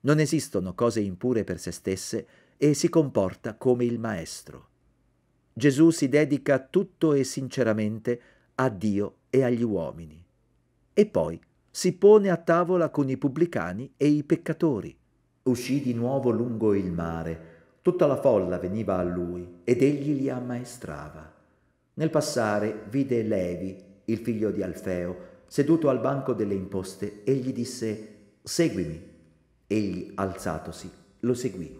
non esistono cose impure per se stesse e si comporta come il Maestro. Gesù si dedica tutto e sinceramente a Dio e agli uomini. E poi si pone a tavola con i pubblicani e i peccatori. Uscì di nuovo lungo il mare. Tutta la folla veniva a lui ed egli li ammaestrava. Nel passare vide Levi, il figlio di Alfeo, seduto al banco delle imposte e gli disse Seguimi. Egli, alzatosi, lo seguì.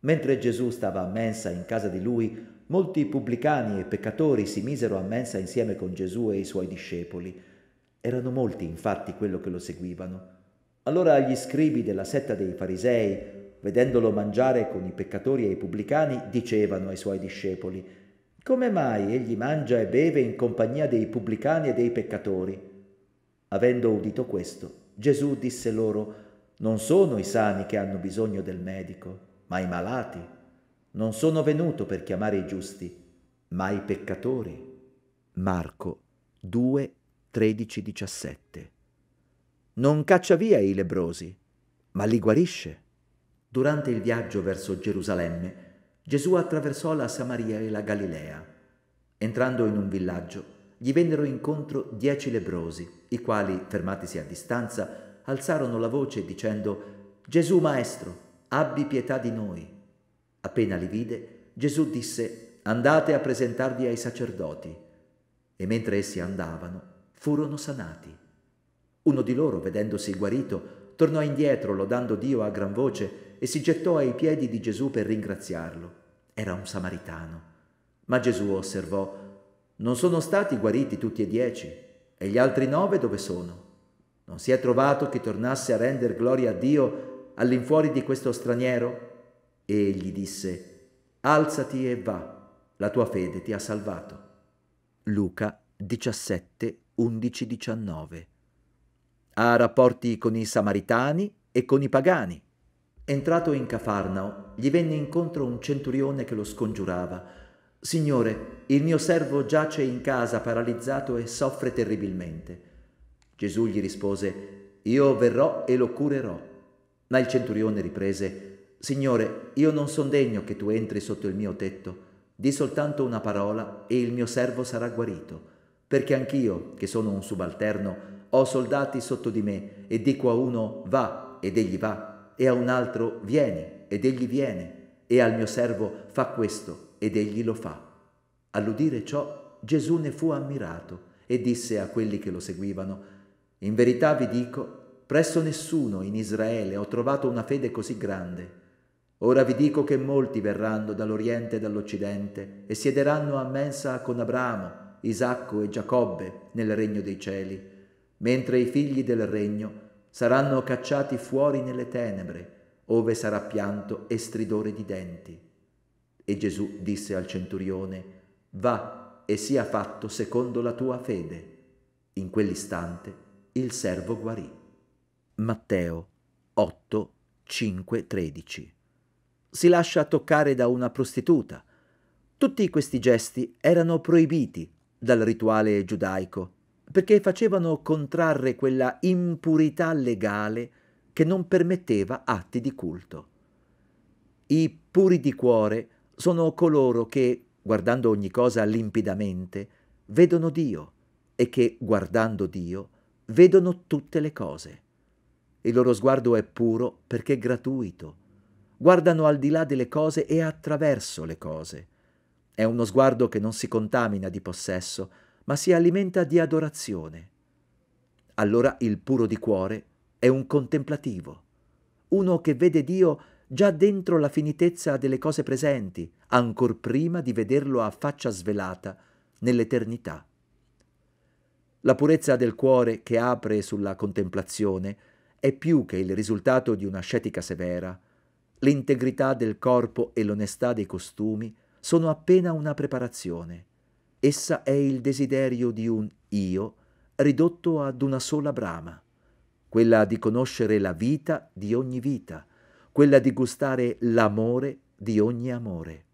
Mentre Gesù stava a mensa in casa di lui, molti pubblicani e peccatori si misero a mensa insieme con Gesù e i suoi discepoli. Erano molti infatti quello che lo seguivano. Allora gli scribi della setta dei farisei, vedendolo mangiare con i peccatori e i pubblicani, dicevano ai suoi discepoli, come mai egli mangia e beve in compagnia dei pubblicani e dei peccatori? Avendo udito questo, Gesù disse loro, non sono i sani che hanno bisogno del medico, ma i malati. Non sono venuto per chiamare i giusti, ma i peccatori. Marco 2, 13:17. Non caccia via i lebrosi, ma li guarisce. Durante il viaggio verso Gerusalemme, Gesù attraversò la Samaria e la Galilea. Entrando in un villaggio, gli vennero incontro dieci lebrosi, i quali, fermatisi a distanza, alzarono la voce dicendo Gesù Maestro, abbi pietà di noi. Appena li vide, Gesù disse Andate a presentarvi ai sacerdoti. E mentre essi andavano, furono sanati. Uno di loro, vedendosi guarito, tornò indietro lodando Dio a gran voce e si gettò ai piedi di Gesù per ringraziarlo. Era un samaritano. Ma Gesù osservò, non sono stati guariti tutti e dieci, e gli altri nove dove sono? Non si è trovato che tornasse a render gloria a Dio all'infuori di questo straniero? E gli disse, alzati e va, la tua fede ti ha salvato. Luca 17, 11.19. Ha rapporti con i samaritani e con i pagani. Entrato in Cafarnao, gli venne incontro un centurione che lo scongiurava. Signore, il mio servo giace in casa paralizzato e soffre terribilmente. Gesù gli rispose, Io verrò e lo curerò. Ma il centurione riprese, Signore, io non son degno che tu entri sotto il mio tetto, di soltanto una parola e il mio servo sarà guarito perché anch'io, che sono un subalterno, ho soldati sotto di me e dico a uno va ed egli va, e a un altro vieni ed egli viene, e al mio servo fa questo ed egli lo fa. All'udire ciò Gesù ne fu ammirato e disse a quelli che lo seguivano, in verità vi dico, presso nessuno in Israele ho trovato una fede così grande. Ora vi dico che molti verranno dall'Oriente e dall'Occidente e siederanno a mensa con Abramo, Isacco e Giacobbe nel regno dei cieli, mentre i figli del regno saranno cacciati fuori nelle tenebre, ove sarà pianto e stridore di denti. E Gesù disse al centurione, Va e sia fatto secondo la tua fede. In quell'istante il servo guarì. Matteo 8, 5, 13. Si lascia toccare da una prostituta. Tutti questi gesti erano proibiti dal rituale giudaico, perché facevano contrarre quella impurità legale che non permetteva atti di culto. I puri di cuore sono coloro che, guardando ogni cosa limpidamente, vedono Dio e che, guardando Dio, vedono tutte le cose. Il loro sguardo è puro perché gratuito. Guardano al di là delle cose e attraverso le cose. È uno sguardo che non si contamina di possesso, ma si alimenta di adorazione. Allora il puro di cuore è un contemplativo, uno che vede Dio già dentro la finitezza delle cose presenti, ancor prima di vederlo a faccia svelata nell'eternità. La purezza del cuore che apre sulla contemplazione è più che il risultato di una scetica severa. L'integrità del corpo e l'onestà dei costumi sono appena una preparazione. Essa è il desiderio di un io ridotto ad una sola brama, quella di conoscere la vita di ogni vita, quella di gustare l'amore di ogni amore.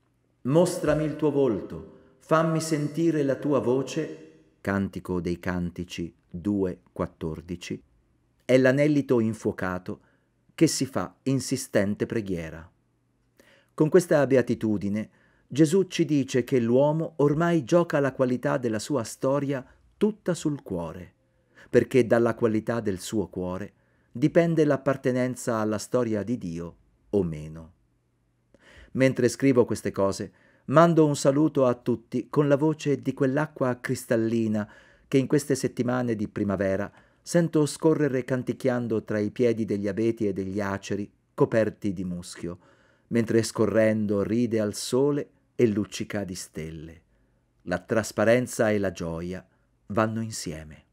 Mostrami il tuo volto, fammi sentire la tua voce, Cantico dei Cantici 2.14, è l'anellito infuocato che si fa insistente preghiera. Con questa beatitudine, Gesù ci dice che l'uomo ormai gioca la qualità della sua storia tutta sul cuore, perché dalla qualità del suo cuore dipende l'appartenenza alla storia di Dio o meno. Mentre scrivo queste cose, mando un saluto a tutti con la voce di quell'acqua cristallina che in queste settimane di primavera sento scorrere canticchiando tra i piedi degli abeti e degli aceri coperti di muschio, mentre scorrendo ride al sole e luccica di stelle. La trasparenza e la gioia vanno insieme.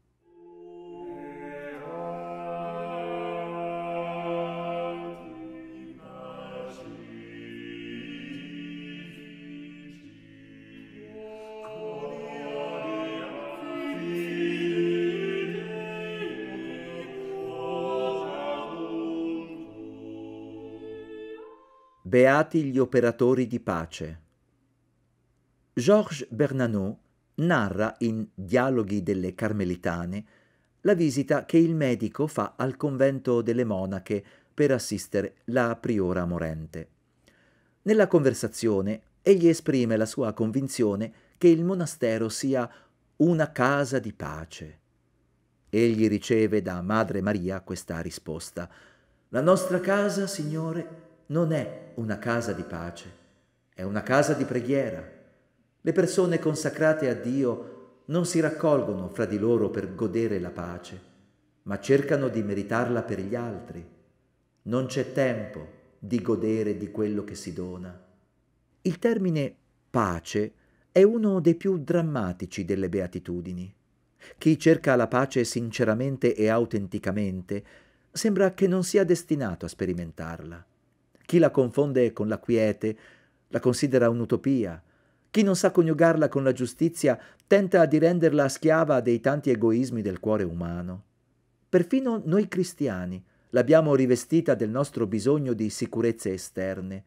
Beati gli operatori di pace, Georges Bernanot narra in Dialoghi delle Carmelitane la visita che il medico fa al convento delle monache per assistere la priora morente. Nella conversazione egli esprime la sua convinzione che il monastero sia una casa di pace. Egli riceve da Madre Maria questa risposta. La nostra casa, Signore, non è una casa di pace, è una casa di preghiera. Le persone consacrate a Dio non si raccolgono fra di loro per godere la pace, ma cercano di meritarla per gli altri. Non c'è tempo di godere di quello che si dona. Il termine pace è uno dei più drammatici delle beatitudini. Chi cerca la pace sinceramente e autenticamente sembra che non sia destinato a sperimentarla. Chi la confonde con la quiete la considera un'utopia, chi non sa coniugarla con la giustizia tenta di renderla schiava dei tanti egoismi del cuore umano. Perfino noi cristiani l'abbiamo rivestita del nostro bisogno di sicurezze esterne.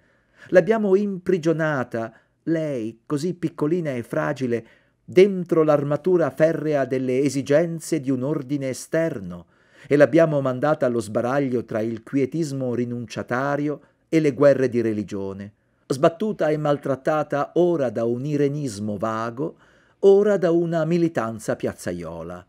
L'abbiamo imprigionata, lei, così piccolina e fragile, dentro l'armatura ferrea delle esigenze di un ordine esterno e l'abbiamo mandata allo sbaraglio tra il quietismo rinunciatario e le guerre di religione sbattuta e maltrattata ora da un irenismo vago, ora da una militanza piazzaiola.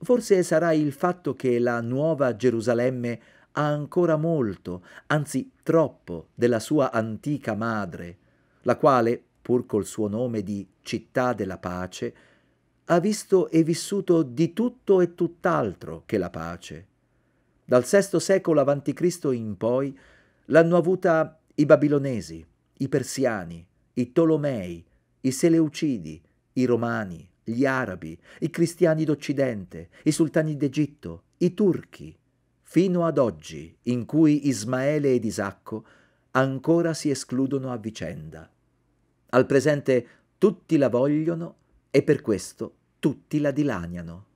Forse sarà il fatto che la nuova Gerusalemme ha ancora molto, anzi troppo, della sua antica madre, la quale, pur col suo nome di città della pace, ha visto e vissuto di tutto e tutt'altro che la pace. Dal VI secolo a.C. in poi l'hanno avuta i babilonesi, i persiani, i Tolomei, i Seleucidi, i Romani, gli Arabi, i cristiani d'Occidente, i sultani d'Egitto, i turchi, fino ad oggi in cui Ismaele ed Isacco ancora si escludono a vicenda. Al presente tutti la vogliono e per questo tutti la dilaniano.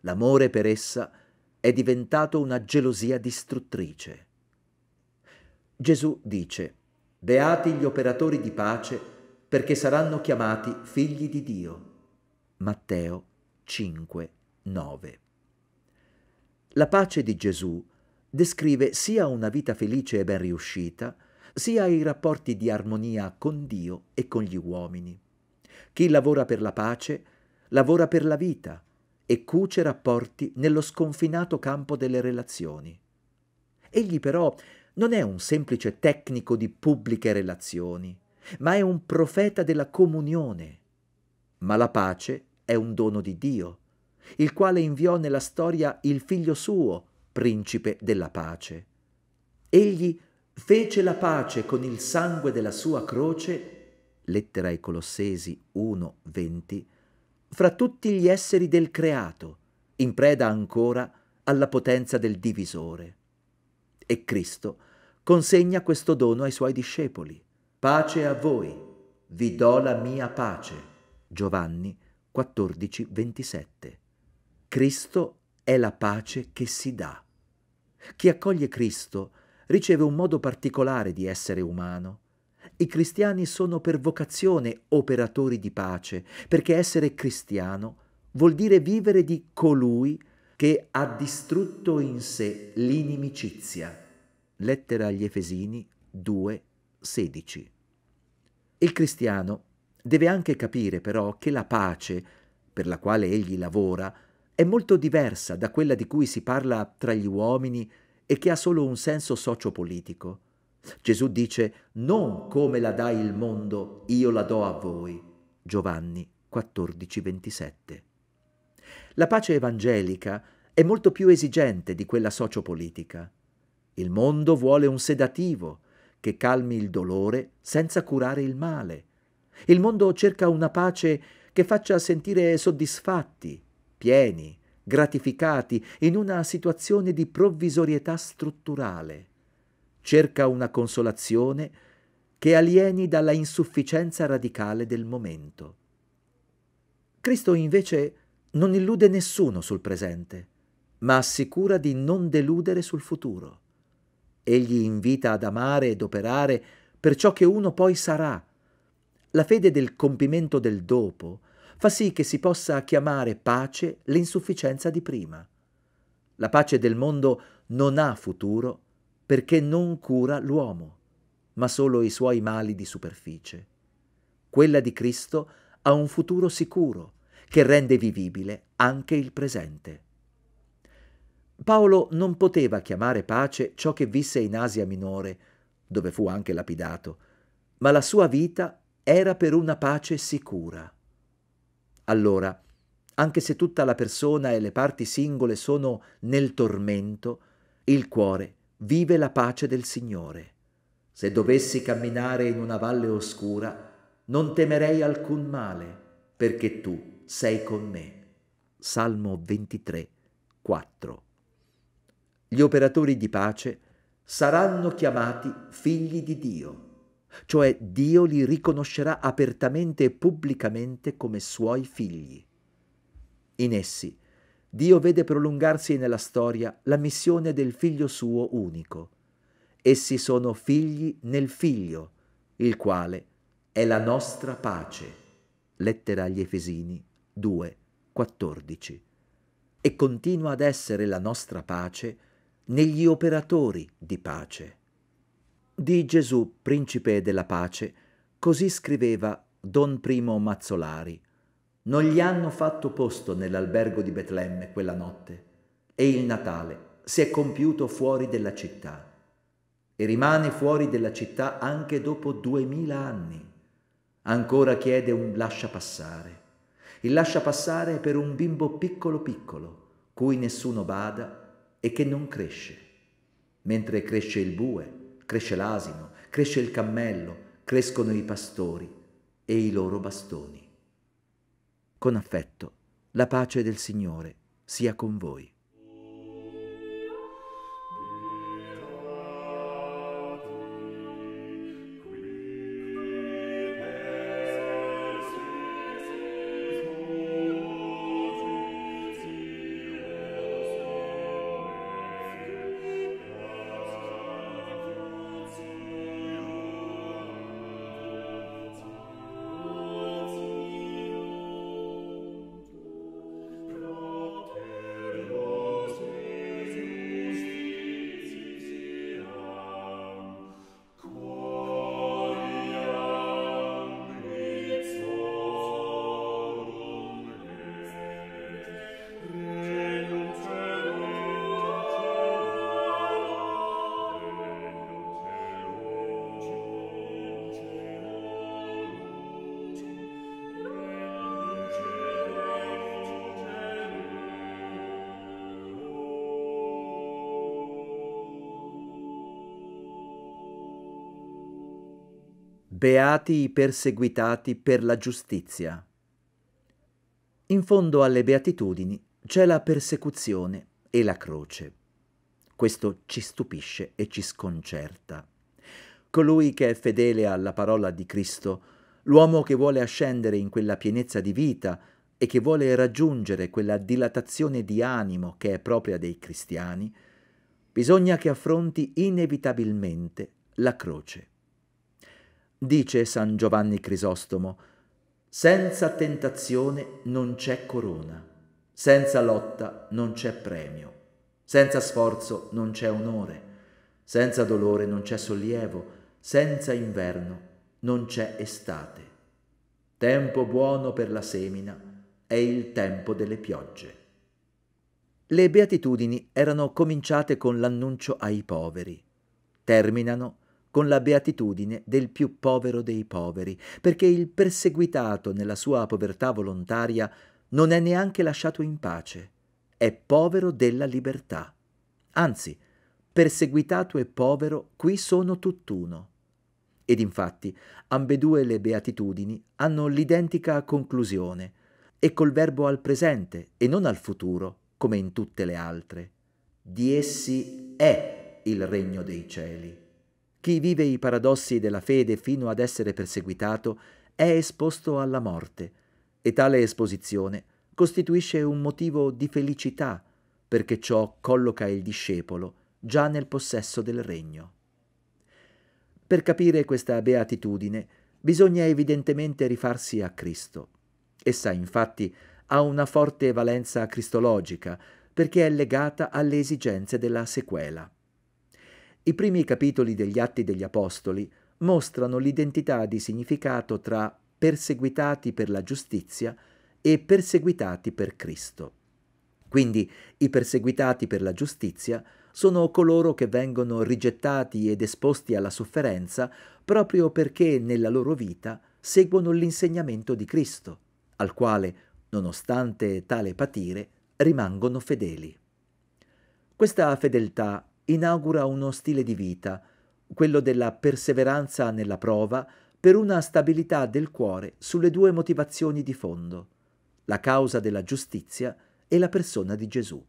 L'amore per essa è diventato una gelosia distruttrice. Gesù dice, Beati gli operatori di pace, perché saranno chiamati figli di Dio. Matteo 5, 9. La pace di Gesù descrive sia una vita felice e ben riuscita, sia i rapporti di armonia con Dio e con gli uomini. Chi lavora per la pace lavora per la vita e cuce rapporti nello sconfinato campo delle relazioni. Egli però non è un semplice tecnico di pubbliche relazioni, ma è un profeta della comunione. Ma la pace è un dono di Dio, il quale inviò nella storia il figlio suo, principe della pace. Egli fece la pace con il sangue della sua croce, lettera ai Colossesi 1:20, fra tutti gli esseri del creato, in preda ancora alla potenza del divisore. E Cristo consegna questo dono ai suoi discepoli. Pace a voi, vi do la mia pace. Giovanni 14, 27. Cristo è la pace che si dà. Chi accoglie Cristo riceve un modo particolare di essere umano. I cristiani sono per vocazione operatori di pace, perché essere cristiano vuol dire vivere di colui che ha distrutto in sé l'inimicizia Lettera agli Efesini 2, 16. Il cristiano deve anche capire però che la pace, per la quale egli lavora, è molto diversa da quella di cui si parla tra gli uomini e che ha solo un senso sociopolitico. Gesù dice non come la dà il mondo, io la do a voi. Giovanni 14:27. La pace evangelica è molto più esigente di quella sociopolitica. Il mondo vuole un sedativo che calmi il dolore senza curare il male. Il mondo cerca una pace che faccia sentire soddisfatti, pieni, gratificati in una situazione di provvisorietà strutturale. Cerca una consolazione che alieni dalla insufficienza radicale del momento. Cristo invece non illude nessuno sul presente, ma assicura di non deludere sul futuro. Egli invita ad amare ed operare per ciò che uno poi sarà. La fede del compimento del dopo fa sì che si possa chiamare pace l'insufficienza di prima. La pace del mondo non ha futuro perché non cura l'uomo, ma solo i suoi mali di superficie. Quella di Cristo ha un futuro sicuro che rende vivibile anche il presente. Paolo non poteva chiamare pace ciò che visse in Asia Minore, dove fu anche lapidato, ma la sua vita era per una pace sicura. Allora, anche se tutta la persona e le parti singole sono nel tormento, il cuore vive la pace del Signore. Se dovessi camminare in una valle oscura, non temerei alcun male, perché tu sei con me. Salmo 23, 4 gli operatori di pace saranno chiamati figli di Dio, cioè Dio li riconoscerà apertamente e pubblicamente come suoi figli. In essi, Dio vede prolungarsi nella storia la missione del figlio suo unico. Essi sono figli nel figlio, il quale è la nostra pace. Lettera agli Efesini 2, 14. E continua ad essere la nostra pace negli operatori di pace. Di Gesù, principe della pace, così scriveva Don Primo Mazzolari. Non gli hanno fatto posto nell'albergo di Betlemme quella notte e il Natale si è compiuto fuori della città e rimane fuori della città anche dopo duemila anni. Ancora chiede un lascia passare. Il lascia passare è per un bimbo piccolo piccolo, cui nessuno bada e che non cresce. Mentre cresce il bue, cresce l'asino, cresce il cammello, crescono i pastori e i loro bastoni. Con affetto, la pace del Signore sia con voi. Beati i perseguitati per la giustizia. In fondo alle beatitudini c'è la persecuzione e la croce. Questo ci stupisce e ci sconcerta. Colui che è fedele alla parola di Cristo, l'uomo che vuole ascendere in quella pienezza di vita e che vuole raggiungere quella dilatazione di animo che è propria dei cristiani, bisogna che affronti inevitabilmente la croce. Dice San Giovanni Crisostomo, senza tentazione non c'è corona, senza lotta non c'è premio, senza sforzo non c'è onore, senza dolore non c'è sollievo, senza inverno non c'è estate. Tempo buono per la semina è il tempo delle piogge. Le beatitudini erano cominciate con l'annuncio ai poveri. Terminano con con la beatitudine del più povero dei poveri, perché il perseguitato nella sua povertà volontaria non è neanche lasciato in pace, è povero della libertà. Anzi, perseguitato e povero qui sono tutt'uno. Ed infatti ambedue le beatitudini hanno l'identica conclusione, e col verbo al presente e non al futuro, come in tutte le altre. Di essi è il regno dei cieli. Chi vive i paradossi della fede fino ad essere perseguitato è esposto alla morte e tale esposizione costituisce un motivo di felicità perché ciò colloca il discepolo già nel possesso del regno. Per capire questa beatitudine bisogna evidentemente rifarsi a Cristo. Essa infatti ha una forte valenza cristologica perché è legata alle esigenze della sequela. I primi capitoli degli Atti degli Apostoli mostrano l'identità di significato tra perseguitati per la giustizia e perseguitati per Cristo. Quindi i perseguitati per la giustizia sono coloro che vengono rigettati ed esposti alla sofferenza proprio perché nella loro vita seguono l'insegnamento di Cristo, al quale, nonostante tale patire, rimangono fedeli. Questa fedeltà inaugura uno stile di vita, quello della perseveranza nella prova, per una stabilità del cuore sulle due motivazioni di fondo, la causa della giustizia e la persona di Gesù.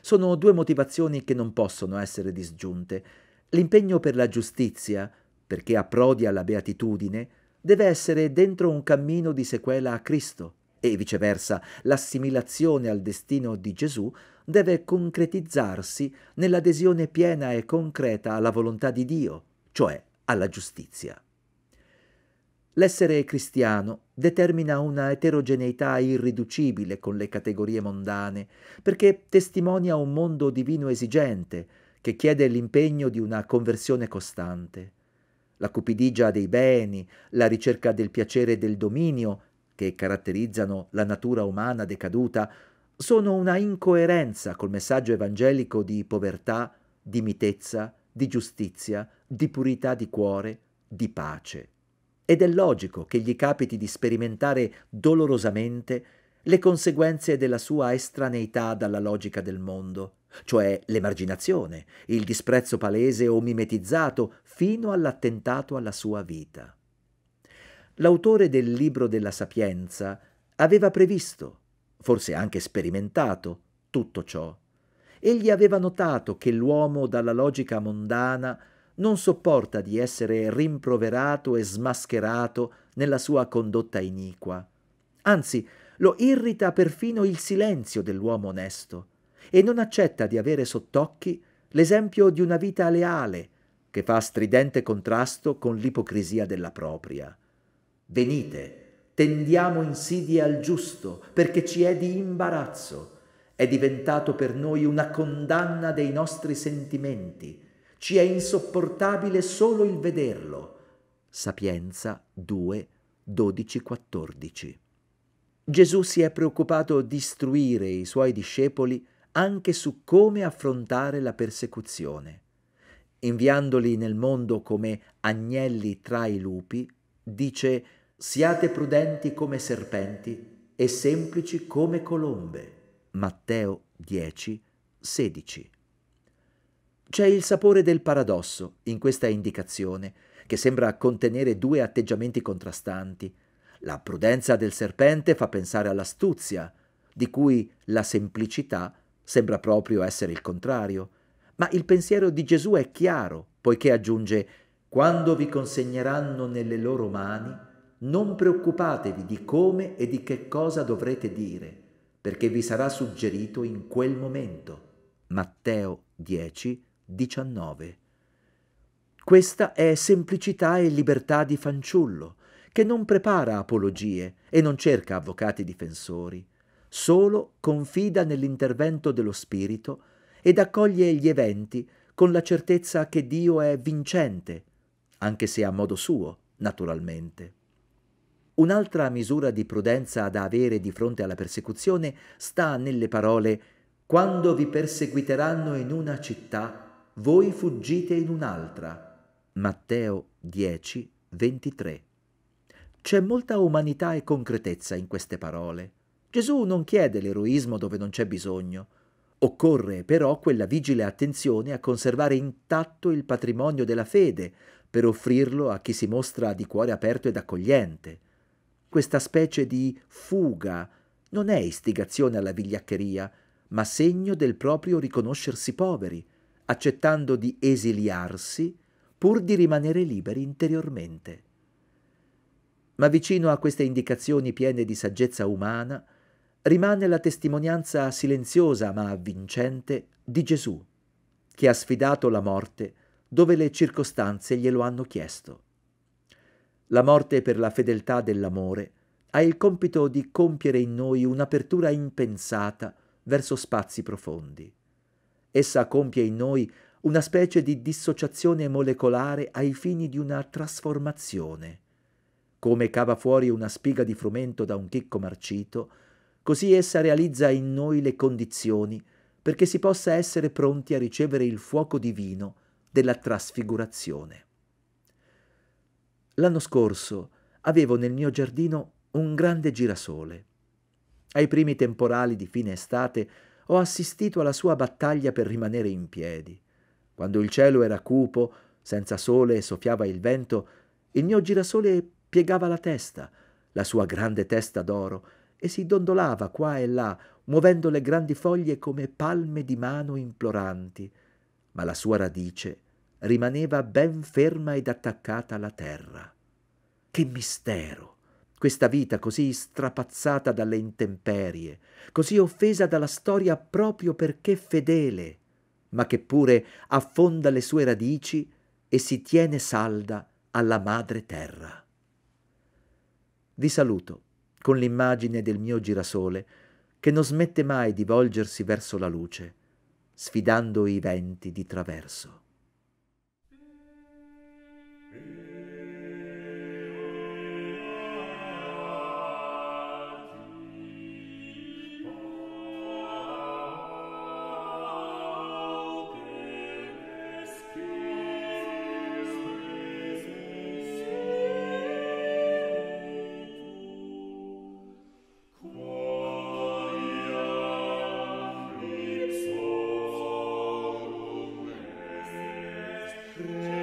Sono due motivazioni che non possono essere disgiunte. L'impegno per la giustizia, perché approdi alla beatitudine, deve essere dentro un cammino di sequela a Cristo e viceversa, l'assimilazione al destino di Gesù deve concretizzarsi nell'adesione piena e concreta alla volontà di Dio, cioè alla giustizia. L'essere cristiano determina una eterogeneità irriducibile con le categorie mondane, perché testimonia un mondo divino esigente, che chiede l'impegno di una conversione costante. La cupidigia dei beni, la ricerca del piacere e del dominio, che caratterizzano la natura umana decaduta, sono una incoerenza col messaggio evangelico di povertà, di mitezza, di giustizia, di purità di cuore, di pace. Ed è logico che gli capiti di sperimentare dolorosamente le conseguenze della sua estraneità dalla logica del mondo, cioè l'emarginazione, il disprezzo palese o mimetizzato fino all'attentato alla sua vita. L'autore del libro della Sapienza aveva previsto forse anche sperimentato, tutto ciò. Egli aveva notato che l'uomo dalla logica mondana non sopporta di essere rimproverato e smascherato nella sua condotta iniqua. Anzi, lo irrita perfino il silenzio dell'uomo onesto e non accetta di avere sott'occhi l'esempio di una vita leale che fa stridente contrasto con l'ipocrisia della propria. Venite, tendiamo insidie al giusto perché ci è di imbarazzo, è diventato per noi una condanna dei nostri sentimenti, ci è insopportabile solo il vederlo. Sapienza 2, 12, 14. Gesù si è preoccupato di istruire i suoi discepoli anche su come affrontare la persecuzione. Inviandoli nel mondo come agnelli tra i lupi, dice Siate prudenti come serpenti e semplici come colombe. Matteo 10, 16. C'è il sapore del paradosso in questa indicazione, che sembra contenere due atteggiamenti contrastanti. La prudenza del serpente fa pensare all'astuzia, di cui la semplicità sembra proprio essere il contrario. Ma il pensiero di Gesù è chiaro, poiché aggiunge, quando vi consegneranno nelle loro mani, non preoccupatevi di come e di che cosa dovrete dire, perché vi sarà suggerito in quel momento. Matteo 10, 19. Questa è semplicità e libertà di fanciullo, che non prepara apologie e non cerca avvocati difensori, solo confida nell'intervento dello Spirito ed accoglie gli eventi con la certezza che Dio è vincente, anche se a modo suo, naturalmente. Un'altra misura di prudenza da avere di fronte alla persecuzione sta nelle parole Quando vi perseguiteranno in una città, voi fuggite in un'altra. Matteo 10, 23. C'è molta umanità e concretezza in queste parole. Gesù non chiede l'eroismo dove non c'è bisogno. Occorre però quella vigile attenzione a conservare intatto il patrimonio della fede per offrirlo a chi si mostra di cuore aperto ed accogliente questa specie di fuga non è istigazione alla vigliaccheria, ma segno del proprio riconoscersi poveri, accettando di esiliarsi pur di rimanere liberi interiormente. Ma vicino a queste indicazioni piene di saggezza umana rimane la testimonianza silenziosa ma avvincente di Gesù, che ha sfidato la morte dove le circostanze glielo hanno chiesto. La morte per la fedeltà dell'amore ha il compito di compiere in noi un'apertura impensata verso spazi profondi. Essa compie in noi una specie di dissociazione molecolare ai fini di una trasformazione. Come cava fuori una spiga di frumento da un chicco marcito, così essa realizza in noi le condizioni perché si possa essere pronti a ricevere il fuoco divino della trasfigurazione. L'anno scorso avevo nel mio giardino un grande girasole. Ai primi temporali di fine estate ho assistito alla sua battaglia per rimanere in piedi. Quando il cielo era cupo, senza sole e soffiava il vento, il mio girasole piegava la testa, la sua grande testa d'oro, e si dondolava qua e là, muovendo le grandi foglie come palme di mano imploranti. Ma la sua radice rimaneva ben ferma ed attaccata alla terra. Che mistero! Questa vita così strapazzata dalle intemperie, così offesa dalla storia proprio perché fedele, ma che pure affonda le sue radici e si tiene salda alla madre terra. Vi saluto con l'immagine del mio girasole che non smette mai di volgersi verso la luce, sfidando i venti di traverso. Amen.